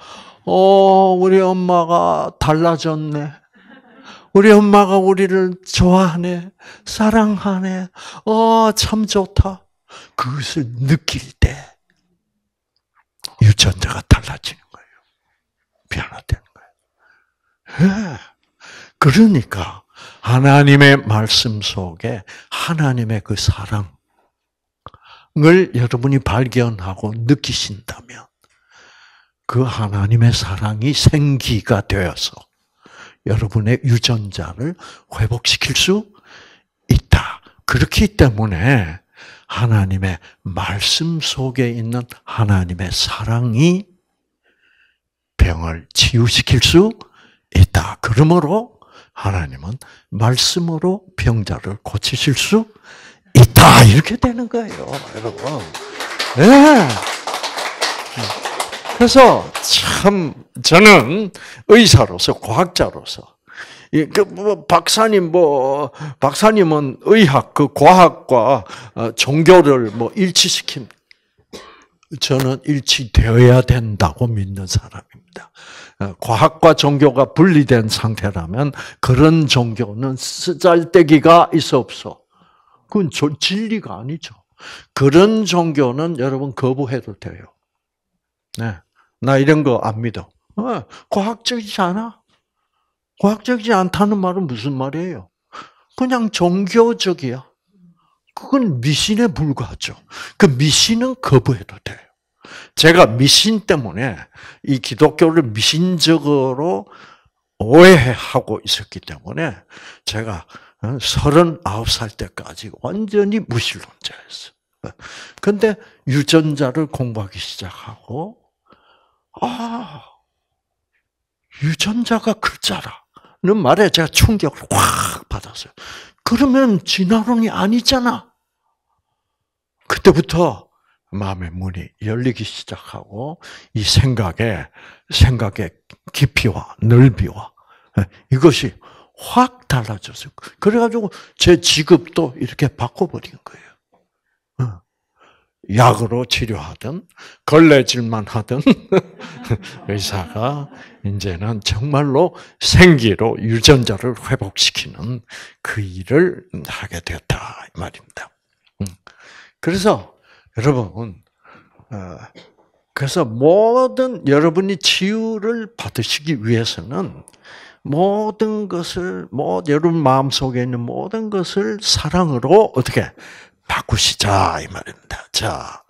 어, 우리 엄마가 달라졌네. 우리 엄마가 우리를 좋아하네, 사랑하네, 어, 참 좋다. 그것을 느낄 때, 유전자가 달라지는 거예요. 변화되는 거예요. 네. 그러니까, 하나님의 말씀 속에 하나님의 그 사랑을 여러분이 발견하고 느끼신다면, 그 하나님의 사랑이 생기가 되어서 여러분의 유전자를 회복시킬 수 있다. 그렇기 때문에 하나님의 말씀 속에 있는 하나님의 사랑이 병을 치유시킬 수 있다. 그러므로 하나님은 말씀으로 병자를 고치실 수 있다. 이렇게 되는 거예요, 여러분. 네. 그래서 참 저는 의사로서 과학자로서 그뭐 박사님 뭐 박사님은 의학 그 과학과 어, 종교를 뭐일치시킨 저는 일치되어야 된다고 믿는 사람입니다. 어, 과학과 종교가 분리된 상태라면 그런 종교는 쓰잘데기가 있어 없어. 그건 진리가 아니죠. 그런 종교는 여러분 거부해도 돼요. 네. 나 이런 거 안 믿어. 어, 과학적이지 않아? 과학적이지 않다는 말은 무슨 말이에요? 그냥 종교적이야. 그건 미신에 불과하죠. 그 미신은 거부해도 돼요. 제가 미신 때문에 이 기독교를 미신적으로 오해하고 있었기 때문에 제가 39살 어, 때까지 완전히 무신론자였어요. 어, 근데 유전자를 공부하기 시작하고 아, 유전자가 글자라는 말에 제가 충격을 확 받았어요. 그러면 진화론이 아니잖아. 그때부터 마음의 문이 열리기 시작하고 이 생각의 생각의 깊이와 넓이와 예, 이것이 확 달라졌어요. 그래가지고 제 직업도 이렇게 바꿔버린 거예요. 약으로 치료하든 걸레질만 하든 의사가 이제는 정말로 생기로 유전자를 회복시키는 그 일을 하게 되었다 이 말입니다. 음. 그래서 여러분 어, 그래서 모든 여러분이 치유를 받으시기 위해서는 모든 것을 뭐 여러분 마음 속에 있는 모든 것을 사랑으로 어떻게 바꾸시자 이 말입니다. 자,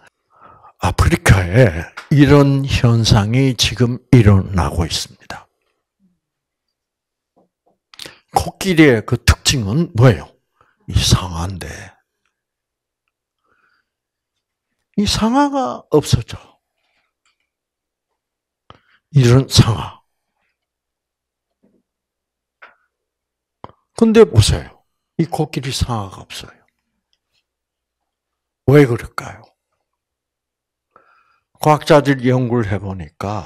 아프리카에 이런 현상이 지금 일어나고 있습니다. 코끼리의 그 특징은 뭐예요? 이상한데 이 상아가 없어져. 이런 상아. 근데 보세요. 이 코끼리 상아가 없어요. 왜 그럴까요? 과학자들 연구를 해보니까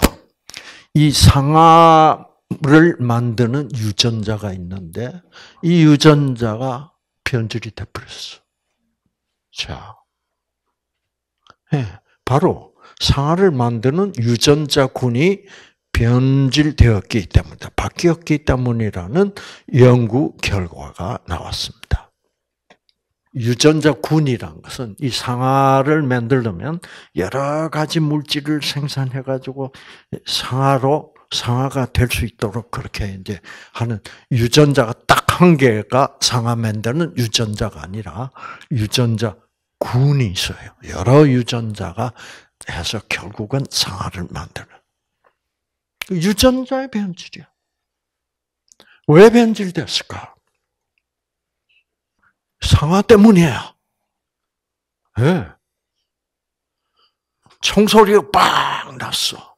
이 상아를 만드는 유전자가 있는데 이 유전자가 변질이 돼버렸어. 자, 네, 바로 상아를 만드는 유전자군이 변질되었기 때문이 바뀌었기 때문이라는 연구 결과가 나왔습니다. 유전자 군이란 것은 이 상아를 만들려면 여러 가지 물질을 생산해 가지고 상아로 상아가 될 수 있도록 그렇게 이제 하는 유전자가 딱 한 개가 상아 만드는 유전자가 아니라 유전자 군이 있어요. 여러 유전자가 해서 결국은 상아를 만드는 그 유전자의 변질이야. 왜 변질됐을까? 상하 때문이에요. 네. 예. 총소리가 빵 났어.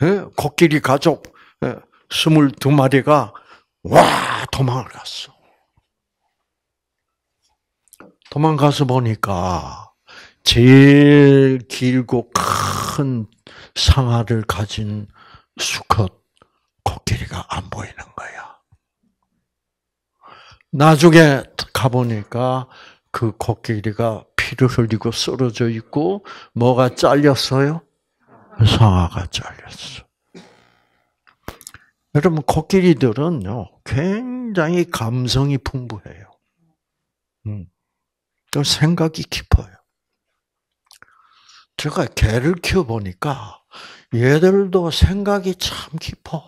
네. 코끼리 가족 22마리가 예, 와 도망을 갔어. 도망가서 보니까 제일 길고 큰 상아를 가진 수컷 코끼리가 안 보이는 나중에 가보니까 그 코끼리가 피를 흘리고 쓰러져 있고 뭐가 잘렸어요? 상아가 잘렸어. 여러분 코끼리들은요 굉장히 감성이 풍부해요. 음, 또 생각이 깊어요. 제가 개를 키워 보니까 얘들도 생각이 참 깊어.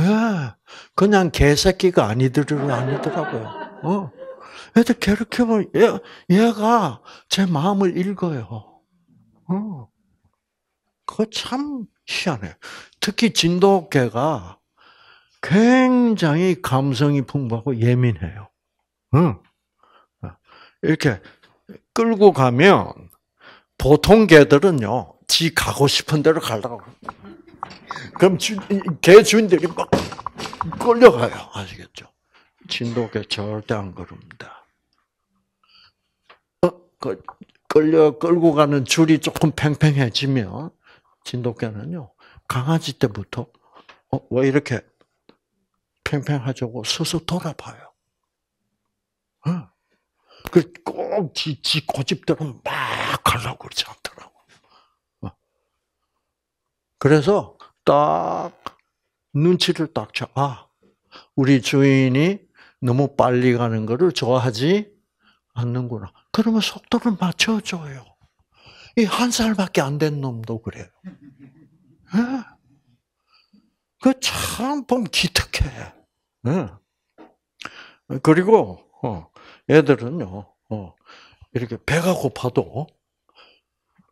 예. 그냥 개새끼가 아니더라고요. 아니더라고요. 어. 애들 괴롭혀면 얘, 얘가 제 마음을 읽어요. 어. 그거 참 희한해요. 특히 진돗개가 굉장히 감성이 풍부하고 예민해요. 응. 어. 이렇게 끌고 가면 보통 개들은요, 지 가고 싶은 대로 가려고 그럼 주, 개 주인들이 막 끌려가요. 아시겠죠? 진돗개 절대 안 그럽니다. 어, 그, 끌려 끌고 가는 줄이 조금 팽팽해지면 진돗개는요 강아지 때부터 어, 왜 이렇게 팽팽하자고 서서 돌아봐요. 어. 그꼭 지, 지 고집대로 막 하려고 그러지 않더라고. 어. 그래서 딱 눈치를 딱 쳐. 아, 우리 주인이 너무 빨리 가는 것을 좋아하지 않는구나. 그러면 속도를 맞춰줘요. 이 한 살밖에 안 된 놈도 그래요. 네? 예? 그참 보면 기특해. 네? 그리고 어, 애들은요, 어, 이렇게 배가 고파도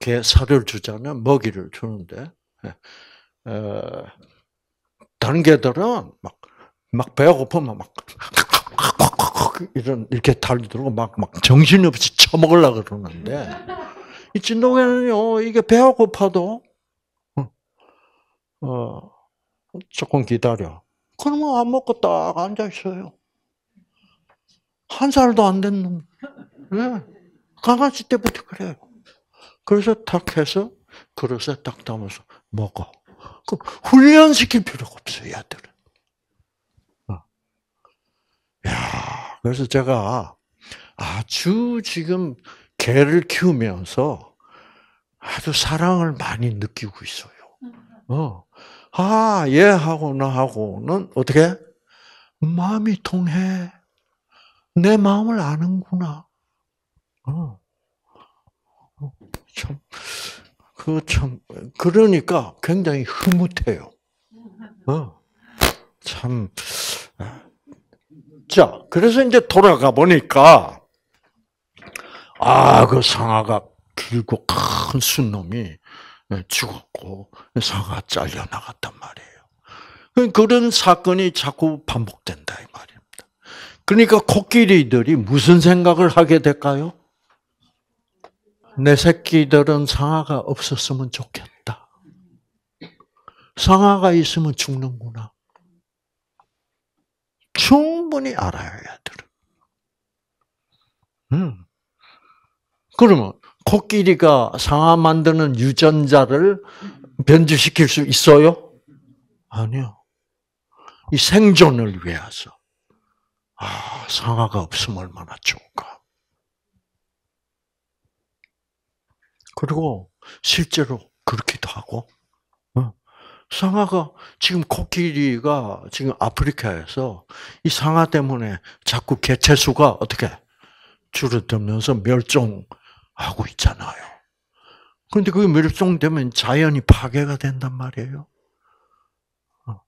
개 살을 주잖아요. 먹이를 주는데 예. 어, 다른 개들은 막, 막 배고프면 막, 이런, 이렇게 달리들고 막, 막 정신없이 쳐먹으려 그러는데, 이진동에는요 이게 배가 고파도, 어, 어, 조금 기다려. 그러면 안 먹고 딱 앉아있어요. 한 살도 안 된 놈. 예. 강아지 때부터 그래요. 그래서 탁 해서, 그릇에 딱 담아서 먹어. 그 훈련시킬 필요가 없어요, 애들은. 어. 야, 그래서 제가 아주 지금 개를 키우면서 아주 사랑을 많이 느끼고 있어요. 어. 아, 얘하고 예 나하고는 어떻게? 마음이 통해. 내 마음을 아는구나. 어. 어 참, 그 참, 그러니까 굉장히 흐뭇해요. 어. 참. 자, 그래서 이제 돌아가 보니까, 아, 그 상아가 길고 큰 순놈이 예, 죽었고, 상아가 잘려나갔단 말이에요. 그, 그런 사건이 자꾸 반복된다, 이 말입니다. 그러니까 코끼리들이 무슨 생각을 하게 될까요? 내 새끼들은 상아가 없었으면 좋겠다. 상아가 있으면 죽는구나. 충분히 알아야 돼. 음. 그러면 코끼리가 상아 만드는 유전자를 변질시킬 수 있어요? 아니요. 이 생존을 위해서. 아, 상아가 없으면 얼마나 좋을까. 그리고 실제로 그렇기도 하고, 어. 상아가 지금 코끼리가 지금 아프리카에서 이 상아 때문에 자꾸 개체수가 어떻게 줄어들면서 멸종하고 있잖아요. 그런데 그게 멸종되면 자연이 파괴가 된단 말이에요. 어.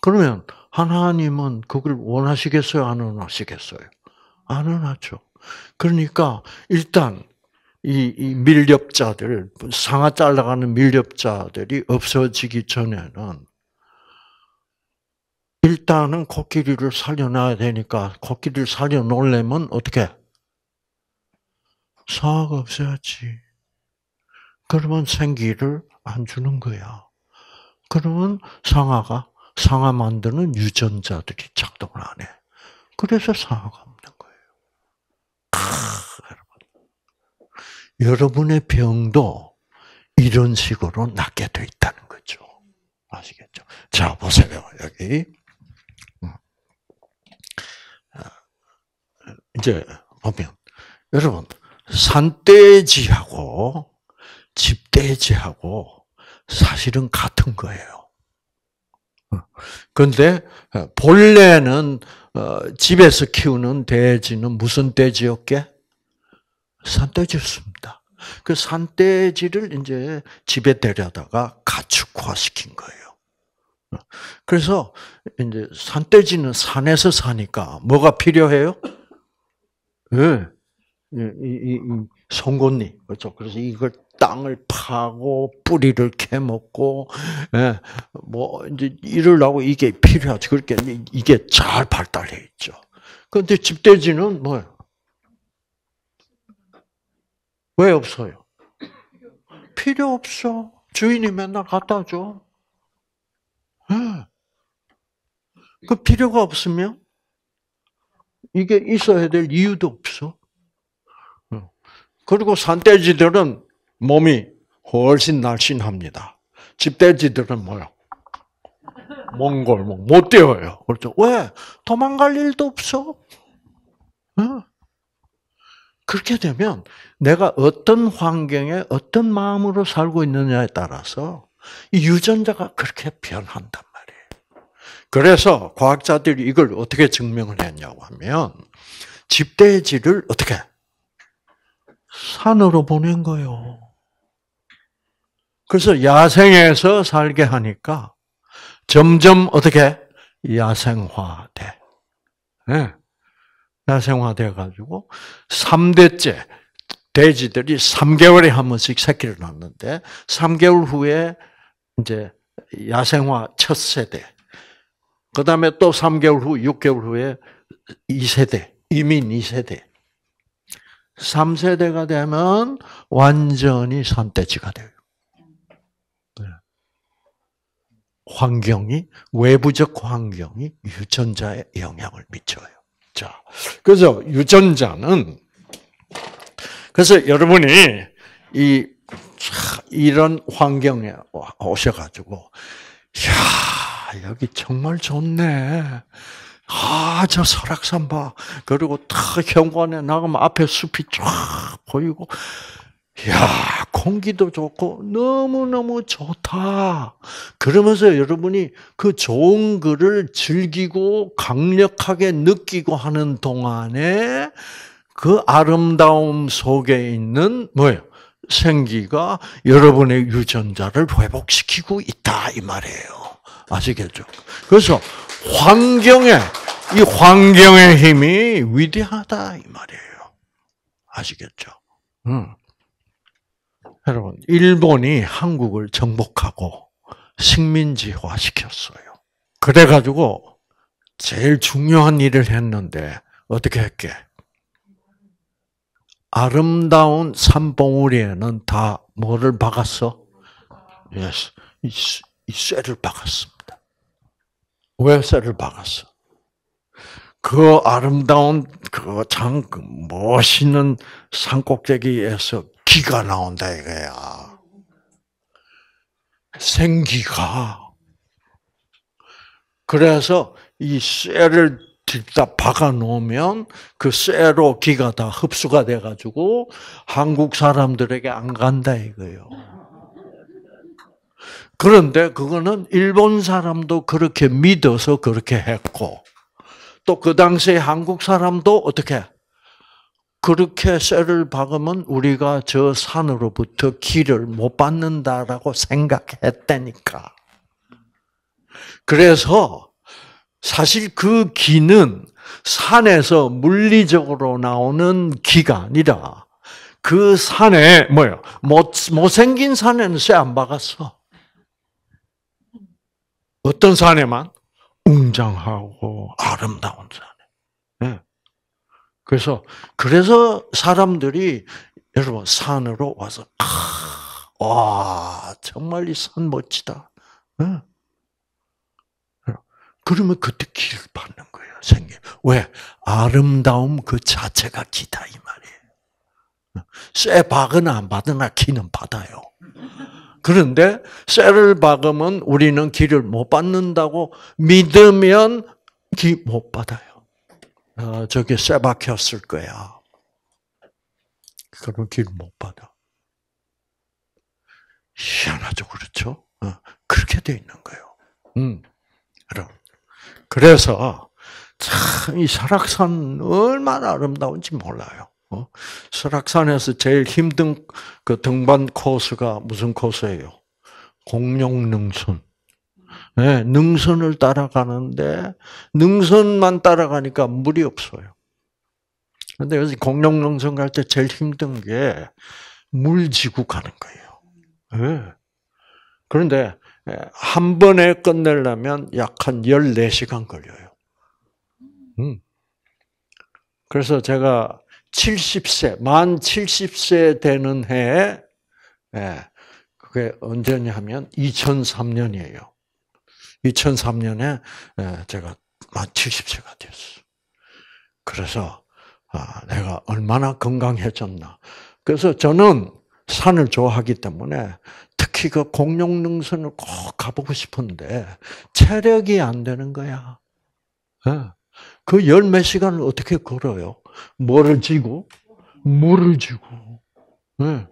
그러면 하나님은 그걸 원하시겠어요? 안 원하시겠어요? 안 원하죠. 그러니까 일단 이, 이 밀렵자들, 상아 잘라가는 밀렵자들이 없어지기 전에는 일단은 코끼리를 살려놔야 되니까 코끼리를 살려놓으려면 어떻게? 사과가 없어야지. 그러면 생기를 안 주는 거야. 그러면 상아가 상아 만드는 유전자들이 작동을 안 해. 그래서 상아가 없는 거예요. 여러분의 병도 이런 식으로 낫게 돼 있다는 거죠. 아시겠죠? 자, 보세요. 여기. 아, 이제 보면, 여러분, 산돼지하고 집돼지하고 사실은 같은 거예요. 근데 어. 어, 본래는 어, 집에서 키우는 돼지는 무슨 돼지였게? 산돼지였습니다. 그 산돼지를 이제 집에 데려다가 가축화시킨 거예요. 그래서 이제 산돼지는 산에서 사니까 뭐가 필요해요? 예. 네. 이, 송곳니. 그렇죠. 그래서 이걸 땅을 파고 뿌리를 캐먹고 예, 뭐 이제 이럴라고 이게 필요하지. 그렇게 이게 잘 발달해 있죠. 그런데 집돼지는 뭐예요? 왜 없어요? 필요 없어. 주인이 맨날 갖다 줘. 예. 그 필요가 없으면 이게 있어야 될 이유도 없어. 어. 그리고 산돼지들은 몸이 훨씬 날씬합니다. 집돼지들은 뭐요? 몽골, 못 뛰어요. 그렇죠. 왜? 도망갈 일도 없어. 응? 어. 그렇게 되면 내가 어떤 환경에 어떤 마음으로 살고 있느냐에 따라서 이 유전자가 그렇게 변한단 말이에요. 그래서 과학자들이 이걸 어떻게 증명을 했냐고 하면 집돼지를 어떻게 산으로 보낸 거예요. 그래서 야생에서 살게 하니까 점점 어떻게 야생화돼. 네. 야생화돼 가지고 3대째 돼지들이 3개월에 한 번씩 새끼를 낳는데 3개월 후에 이제 야생화 첫 세대. 그다음에 또 3개월 후, 6개월 후에 2세대. 이민 2세대. 3세대가 되면 완전히 산돼지가 돼요. 네. 환경이 외부적 환경이 유전자에 영향을 미쳐요. 자, 그래서 유전자는 그래서 여러분이 이 이런 환경에 오셔가지고 야 여기 정말 좋네. 아, 저 설악산 봐. 그리고 탁 현관에 나가면 앞에 숲이 쫙 보이고, 야, 공기도 좋고 너무너무 좋다. 그러면서 여러분이 그 좋은 거를 즐기고 강력하게 느끼고 하는 동안에 그 아름다움 속에 있는 뭐예요? 생기가 여러분의 유전자를 회복시키고 있다 이 말이에요. 아시겠죠? 그래서 환경의 이 환경의 힘이 위대하다 이 말이에요. 아시겠죠? 음. 여러분, 일본이 한국을 정복하고 식민지화 시켰어요. 그래가지고 제일 중요한 일을 했는데 어떻게 했게? 아름다운 산봉우리에는 다 뭐를 박았어? 예스, 이 쇠를 박았습니다. 왜 쇠를 박았어? 그 아름다운 그장 그 멋있는 산꼭대기에서 기가 나온다 이거야. 생기가. 그래서 이 쇠를 다 박아 놓으면 그 쇠로 기가 다 흡수가 돼 가지고 한국 사람들에게 안 간다 이거예요. 그런데 그거는 일본 사람도 그렇게 믿어서 그렇게 했고 또 그 당시에 한국 사람도 어떻게 그렇게 쇠를 박으면 우리가 저 산으로부터 길을 못 받는다라고 생각했다니까. 그래서 사실 그 기는 산에서 물리적으로 나오는 기가 아니라 그 산에 뭐요 못 못생긴 산에는 쇠 안 박았어. 어떤 산에만 웅장하고 아름다운 산에. 예. 그래서 그래서 사람들이 여러분 산으로 와서 아, 와 정말 이 산 멋지다. 그러면 그때 기를 받는 거예요. 생기 왜 아름다움 그 자체가 기다 이 말이에요. 쇠 박으나 안받으나 기는 받아요. 그런데 쇠를 박으면 우리는 기를 못 받는다고 믿으면 기 못 받아요. 어, 저게 쇠박혔을 거야. 그런 길못 받아. 희한하죠, 그렇죠? 어, 그렇게 돼 있는 거예요. 음, 여러분. 그래서 참 이 설악산 얼마나 아름다운지 몰라요. 어? 설악산에서 제일 힘든 그 등반 코스가 무슨 코스예요? 공룡능순. 예, 능선을 따라가는데 능선만 따라가니까 물이 없어요. 근데 여기 공룡 능선 갈 때 제일 힘든 게 물 지구 가는 거예요. 예. 그런데 예, 한 번에 끝내려면 약 한 14시간 걸려요. 음. 그래서 제가 70세, 만 70세 되는 해에, 그게 언제냐 하면 2003년이에요. 2003년에 예, 제가 만 70세가 됐어. 그래서 아, 내가 얼마나 건강해졌나. 그래서 저는 산을 좋아하기 때문에 특히 그 공룡능선을 꼭 가보고 싶은데 체력이 안 되는 거야. 예. 그열 몇 시간을 어떻게 걸어요? 뭐를 지고? 물을 지고. 예.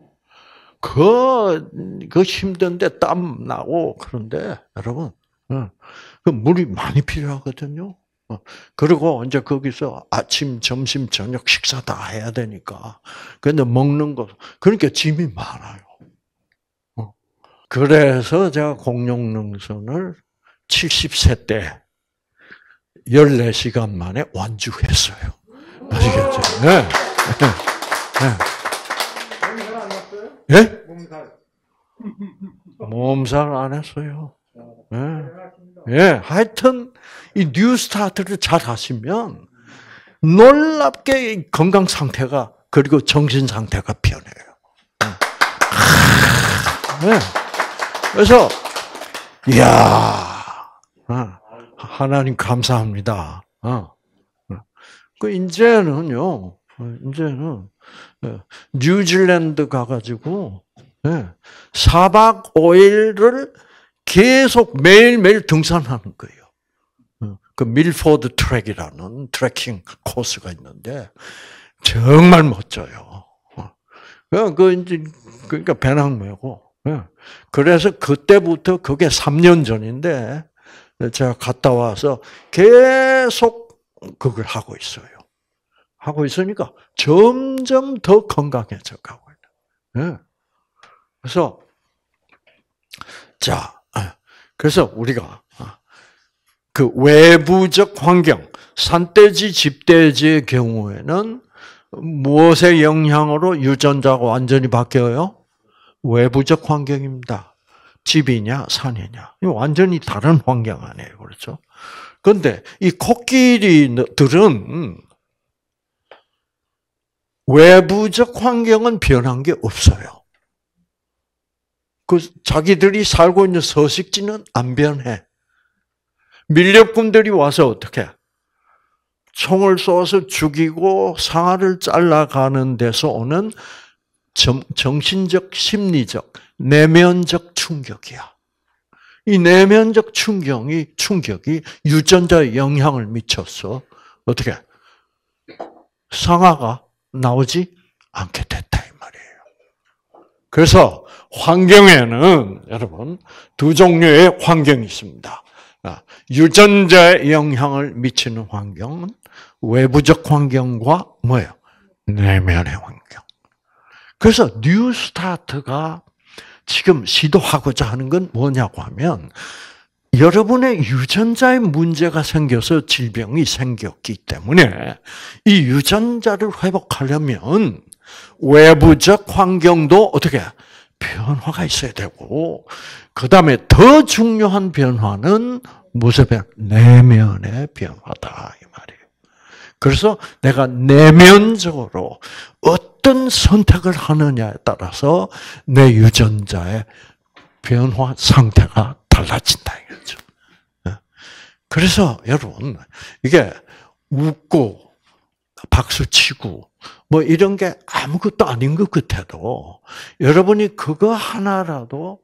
그, 그 힘든데 땀 나고, 그런데, 여러분, 그 물이 많이 필요하거든요. 어. 그리고 이제 거기서 아침, 점심, 저녁 식사 다 해야 되니까. 근데 먹는 거, 그러니까 짐이 많아요. 어. 그래서 제가 공룡능선을 70세 때 14시간 만에 완주했어요. 아시겠죠? 네. 네. 네. 몸살 안 했어요? 예? 몸살 안 했어요. 예. 예, 하여튼 이 뉴스타트를 잘 하시면 놀랍게 건강 상태가 그리고 정신 상태가 변해요. 네. 그래서 이야 하나님 감사합니다. 어. 그 이제는요, 이제는 뉴질랜드 가가지고 사박 5일을 계속 매일매일 등산하는 거예요. 어, 그 밀포드 트랙이라는 트레킹 코스가 있는데 정말 멋져요. 어, 어, 그 이제 그러니까 배낭매고 그래서 그때부터 그게 3년 전인데 제가 갔다 와서 계속 그걸 하고 있어요. 하고 있으니까 점점 더 건강해져 가고 있는. 그래서 자 그래서 우리가 아, 그 외부적 환경, 산돼지, 집돼지의 경우에는 무엇의 영향으로 유전자가 완전히 바뀌어요? 외부적 환경입니다. 집이냐, 산이냐. 완전히 다른 환경 아니에요. 그렇죠? 근데 이 코끼리들은 외부적 환경은 변한 게 없어요. 그 자기들이 살고 있는 서식지는 안 변해. 밀렵꾼들이 와서 어떻게? 총을 쏘아서 죽이고 상아를 잘라가는 데서 오는 정, 정신적, 심리적, 내면적 충격이야. 이 내면적 충격이, 충격이 유전자에 영향을 미쳐서 어떻게? 상아가 나오지 않게 됐다, 이 말이에요. 그래서 환경에는 여러분 두 종류의 환경이 있습니다. 아, 유전자의 영향을 미치는 환경은 외부적 환경과 뭐예요? 내면의 환경. 그래서 뉴 스타트가 지금 시도하고자 하는 건 뭐냐고 하면 여러분의 유전자의 문제가 생겨서 질병이 생겼기 때문에 이 유전자를 회복하려면 외부적 환경도 어떻게 변화가 있어야 되고, 그 다음에 더 중요한 변화는 무슨 변 내면의 변화다. 이 말이에요. 그래서 내가 내면적으로 어떤 선택을 하느냐에 따라서 내 유전자의 변화 상태가 달라진다. 이거죠. 예. 그래서 여러분, 이게 웃고, 박수 치고, 뭐 이런 게 아무것도 아닌 것 같아도 여러분이 그거 하나라도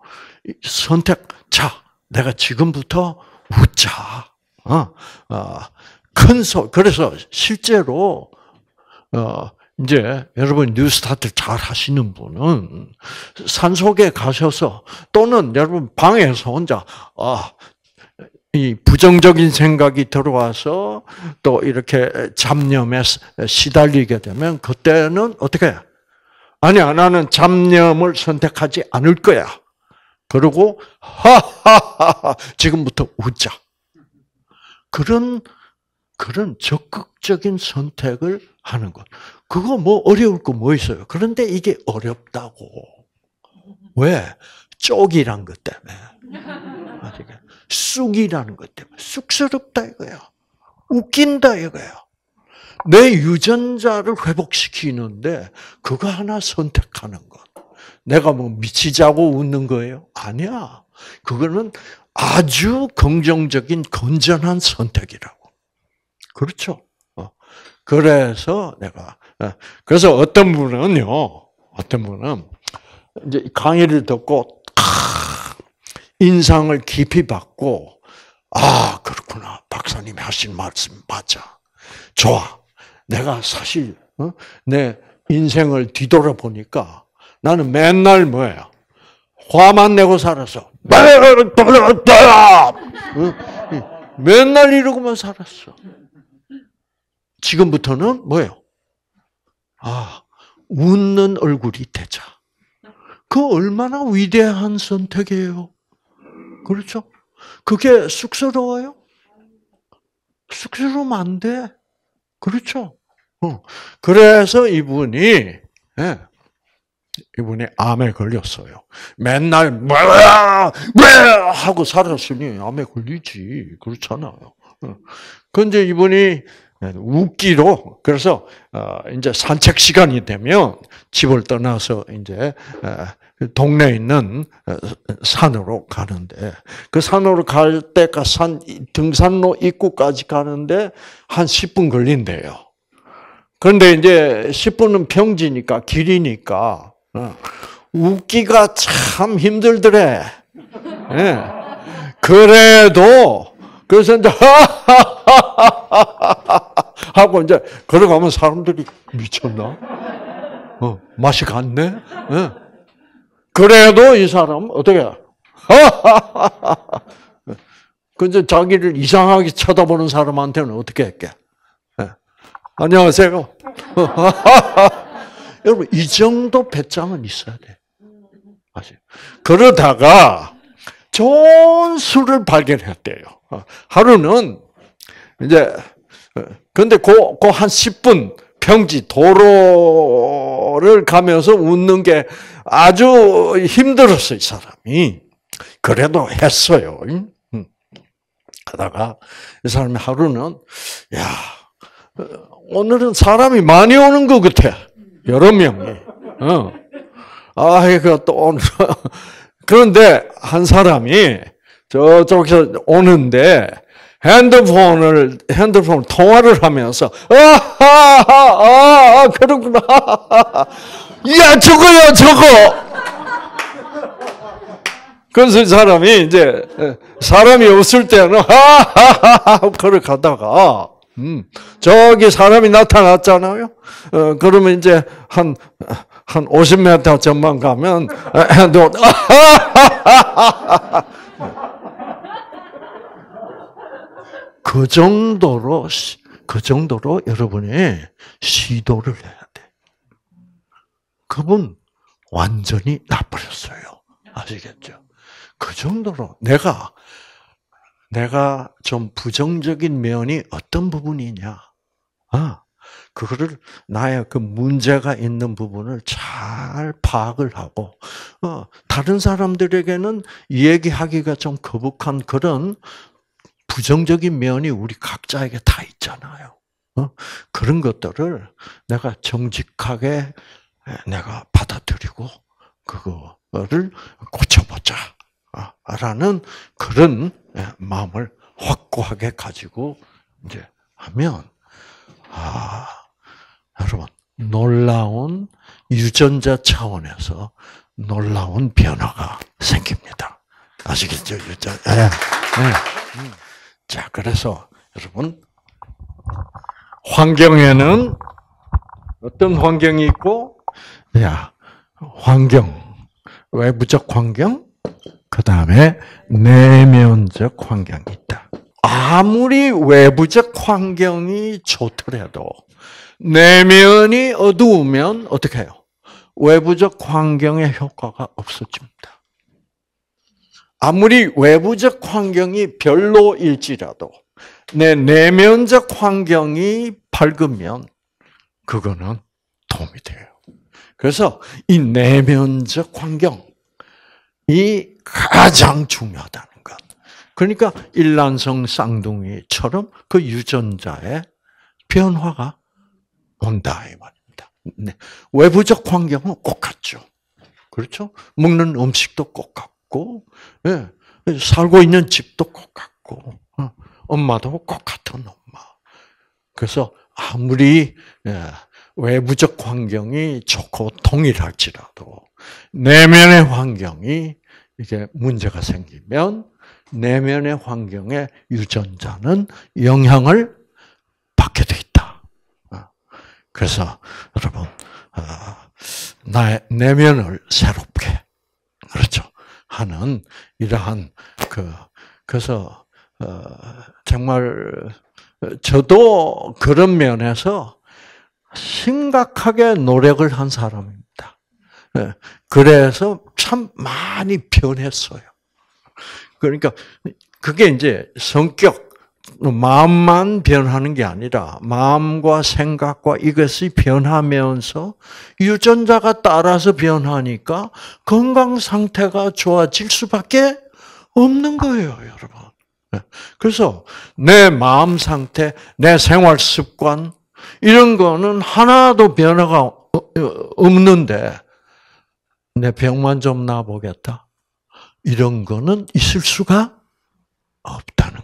선택, 자, 내가 지금부터 웃자. 어, 어, 큰 소, 그래서 실제로, 어, 이제 여러분 뉴스타트 잘 하시는 분은 산속에 가셔서 또는 여러분 방에서 혼자 아이 부정적인 생각이 들어와서 또 이렇게 잡념에 시달리게 되면 그때는 어떻게? 아니야, 나는 잡념을 선택하지 않을 거야. 그리고 하하하하 지금부터 웃자. 그런 그런 적극적인 선택을 하는 것. 그거 뭐 어려울 거 뭐 있어요. 그런데 이게 어렵다고. 왜? 쪽이란 것 때문에. 쑥이라는 것 때문에 쑥스럽다 이거야. 웃긴다 이거야. 내 유전자를 회복시키는데 그거 하나 선택하는 것. 내가 뭐 미치자고 웃는 거예요? 아니야. 그거는 아주 긍정적인 건전한 선택이라고. 그렇죠. 어. 그래서 내가 어. 그래서 어떤 분은요, 어떤 분은 이제 강의를 듣고 인상을 깊이 받고 아 그렇구나 박사님이 하신 말씀 맞아 좋아 내가 사실 어? 내 인생을 뒤돌아보니까 나는 맨날 뭐야 화만 내고 살았어 맨날 이러고만 살았어 지금부터는 뭐예요 아 웃는 얼굴이 되자 그 얼마나 위대한 선택이에요. 그렇죠? 그게 쑥스러워요? 쑥스러우면 안 돼. 그렇죠? 어. 그래서 이분이 예. 이분이 암에 걸렸어요. 맨날 뭐야 뭐, 뭐 하고 살았으니 암에 걸리지 그렇잖아요. 그런데 어. 이분이 예, 웃기로 그래서 어, 이제 산책 시간이 되면 집을 떠나서 이제 어, 그 동네에 있는 어, 산으로 가는데 그 산으로 갈 때가 산 등산로 입구까지 가는데 한 10분 걸린대요. 그런데 이제 10분은 평지니까 길이니까 웃기가 참 힘들더래. 네. 그래도 그래서 이제 하하하하하 하고 이제 걸어가면 사람들이 미쳤나? 어, 맛이 갔네? 네. 그래도 이 사람 어떻게? 근데 그 자기를 이상하게 쳐다보는 사람한테는 어떻게 할게? 네. 안녕하세요. 여러분 이 정도 배짱은 있어야 돼. 아시? 그러다가 좋은 술을 발견했대요. 하루는 이제 근데 그, 그 한 10분 평지 도로를 가면서 웃는 게 아주 힘들었어요, 이 사람이. 그래도 했어요. 하다가 이 사람이 하루는 야 오늘은 사람이 많이 오는 것 같아 여러 명이 어. 아이고 또 오늘 그런데 한 사람이 저쪽에서 오는데 핸드폰을 핸드폰 통화를 하면서 아하하 아, 그렇구나 야 저거야 저거 그래서 사람이 이제 사람이 없을 때는 하하하하 그걸 가다가 음, 저기 사람이 나타났잖아요. 어, 그러면 이제 한, 한 50m 전만 가면, 아, 그 정도로 그 정도로 여러분이 시도를 해야 돼. 그분 완전히 나버렸어요. 아시겠죠? 그 정도로 내가 내가 좀 부정적인 면이 어떤 부분이냐? 아, 그거를 나의 그 문제가 있는 부분을 잘 파악을 하고 어, 다른 사람들에게는 얘기하기가 좀 거북한 그런 부정적인 면이 우리 각자에게 다 있잖아요. 어? 그런 것들을 내가 정직하게 내가 받아들이고 그거를 고쳐보자. 아, 라는 그런 마음을 확고하게 가지고 이제 하면, 아, 여러분, 놀라운 유전자 차원에서 놀라운 변화가 생깁니다. 아시겠죠? 유전자. 네. 예, 네. 예. 자, 그래서 여러분 환경에는 어떤 환경이 있고, 야 환경 외부적 환경, 그 다음에 내면적 환경이 있다. 아무리 외부적 환경이 좋더라도 내면이 어두우면 어떻게 해요? 외부적 환경의 효과가 없어집니다. 아무리 외부적 환경이 별로일지라도 내 내면적 환경이 밝으면 그거는 도움이 돼요. 그래서 이 내면적 환경이 가장 중요하다는 것. 그러니까 일란성 쌍둥이처럼 그 유전자의 변화가 온다 이 말입니다. 네. 외부적 환경은 꼭 같죠. 그렇죠? 먹는 음식도 꼭 같고. 같고, 예, 살고 있는 집도 꼭 같고, 어, 엄마도 꼭 같은 엄마. 그래서 아무리 예, 외부적 환경이 좋고 동일할지라도 내면의 환경이 이게 문제가 생기면 내면의 환경에 유전자는 영향을 받게 돼 있다. 어, 그래서 여러분 어, 나 내면을 새롭게 그렇죠. 하는 이러한 그 그래서 어 정말 저도 그런 면에서 심각하게 노력을 한 사람입니다. 예, 그래서 참 많이 변했어요. 그러니까 그게 이제 성격 마음만 변하는 게 아니라 마음과 생각과 이것이 변하면서 유전자가 따라서 변하니까 건강 상태가 좋아질 수밖에 없는 거예요, 여러분. 네. 그래서 내 마음 상태, 내 생활 습관 이런 거는 하나도 변화가 어, 어, 없는데 내 병만 좀 나보겠다. 이런 거는 있을 수가 없다는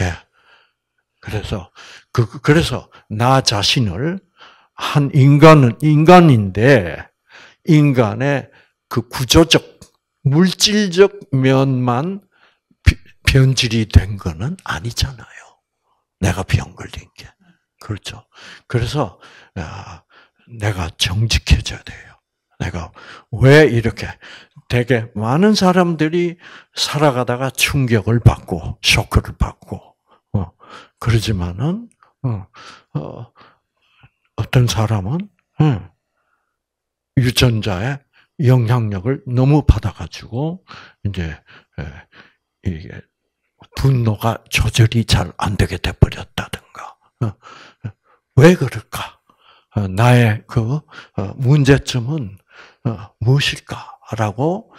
예. 그래서 그, 그 그래서 나 자신을 한 인간은 인간인데 인간의 그 구조적 물질적 면만 변질이 된 거는 아니잖아요. 내가 병 걸린 게. 그렇죠. 그래서 아, 내가 정직해져야 돼요. 내가 왜 이렇게 되게 많은 사람들이 살아가다가 충격을 받고 쇼크를 받고 그러지만은 어, 어 떤 사람은 어, 유전자의 영향력을 너무 받아가지고 이제 이게 분노가 조절이 잘 안 되게 돼 버렸다든가 어, 왜 그럴까? 나의 그 문제점은 무엇일까라고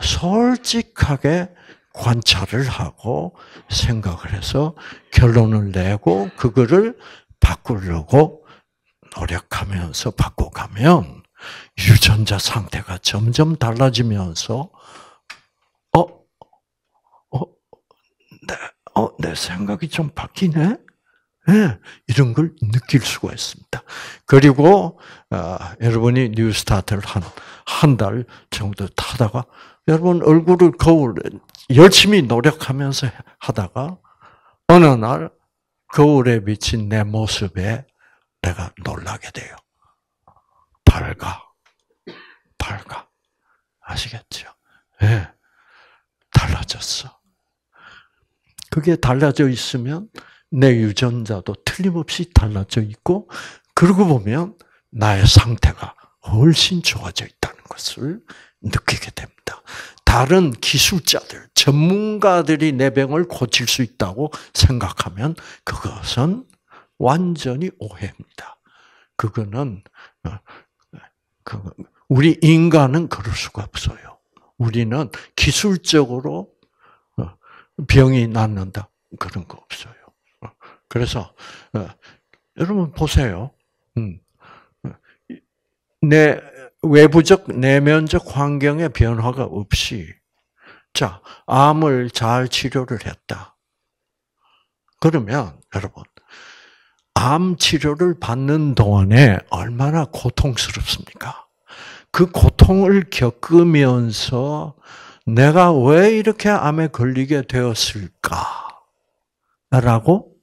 솔직하게 관찰을 하고 생각을 해서 결론을 내고 그거를 바꾸려고 노력하면서 바꿔가면 유전자 상태가 점점 달라지면서 어, 어, 내, 어, 내 생각이 좀 바뀌네? 네, 이런 걸 느낄 수가 있습니다. 그리고 어, 여러분이 뉴스타트를 한 한 달 정도 타다가 여러분 얼굴을 거울에 열심히 노력하면서 하다가 어느 날 거울에 비친 내 모습에 내가 놀라게 돼요. 밝아. 밝아. 아시겠죠? 예. 네. 달라졌어. 그게 달라져 있으면 내 유전자도 틀림없이 달라져 있고, 그러고 보면 나의 상태가 훨씬 좋아져 있다는 것을 느끼게 됩니다. 있다. 다른 기술자들, 전문가들이 내 병을 고칠 수 있다고 생각하면 그것은 완전히 오해입니다. 그거는 어, 그 우리 인간은 그럴 수가 없어요. 우리는 기술적으로 어, 병이 낫는다 그런 거 없어요. 어, 그래서 여러분 보세요. 음, 내 외부적, 내면적 환경의 변화가 없이, 자, 암을 잘 치료를 했다. 그러면, 여러분, 암 치료를 받는 동안에 얼마나 고통스럽습니까? 그 고통을 겪으면서 내가 왜 이렇게 암에 걸리게 되었을까? 라고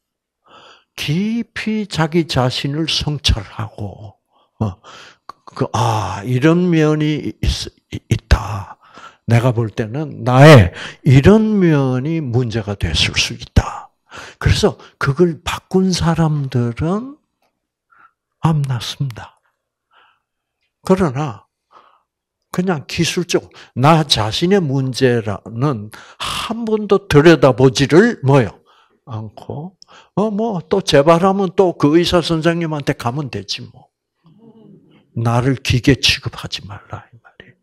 깊이 자기 자신을 성찰하고, 어, 그, 아, 이런 면이 있, 다 내가 볼 때는 나의 이런 면이 문제가 됐을 수 있다. 그래서 그걸 바꾼 사람들은 암났습니다. 그러나, 그냥 기술적, 나 자신의 문제라는 한 번도 들여다보지를 뭐요? 않고, 어, 뭐, 또 재발하면 또 그 의사 선생님한테 가면 되지, 뭐. 나를 기계 취급하지 말라 이말이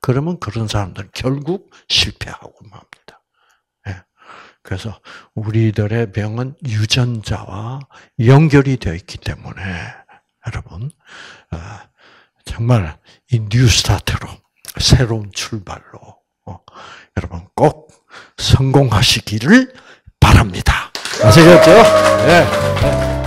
그러면 그런 사람들은 결국 실패하고 맙니다. 예. 그래서 우리들의 병은 유전자와 연결이 되어 있기 때문에 여러분 어, 정말 이 뉴스타트로 새로운 출발로 어, 여러분 꼭 성공하시기를 바랍니다. 아시겠죠? 예. 네.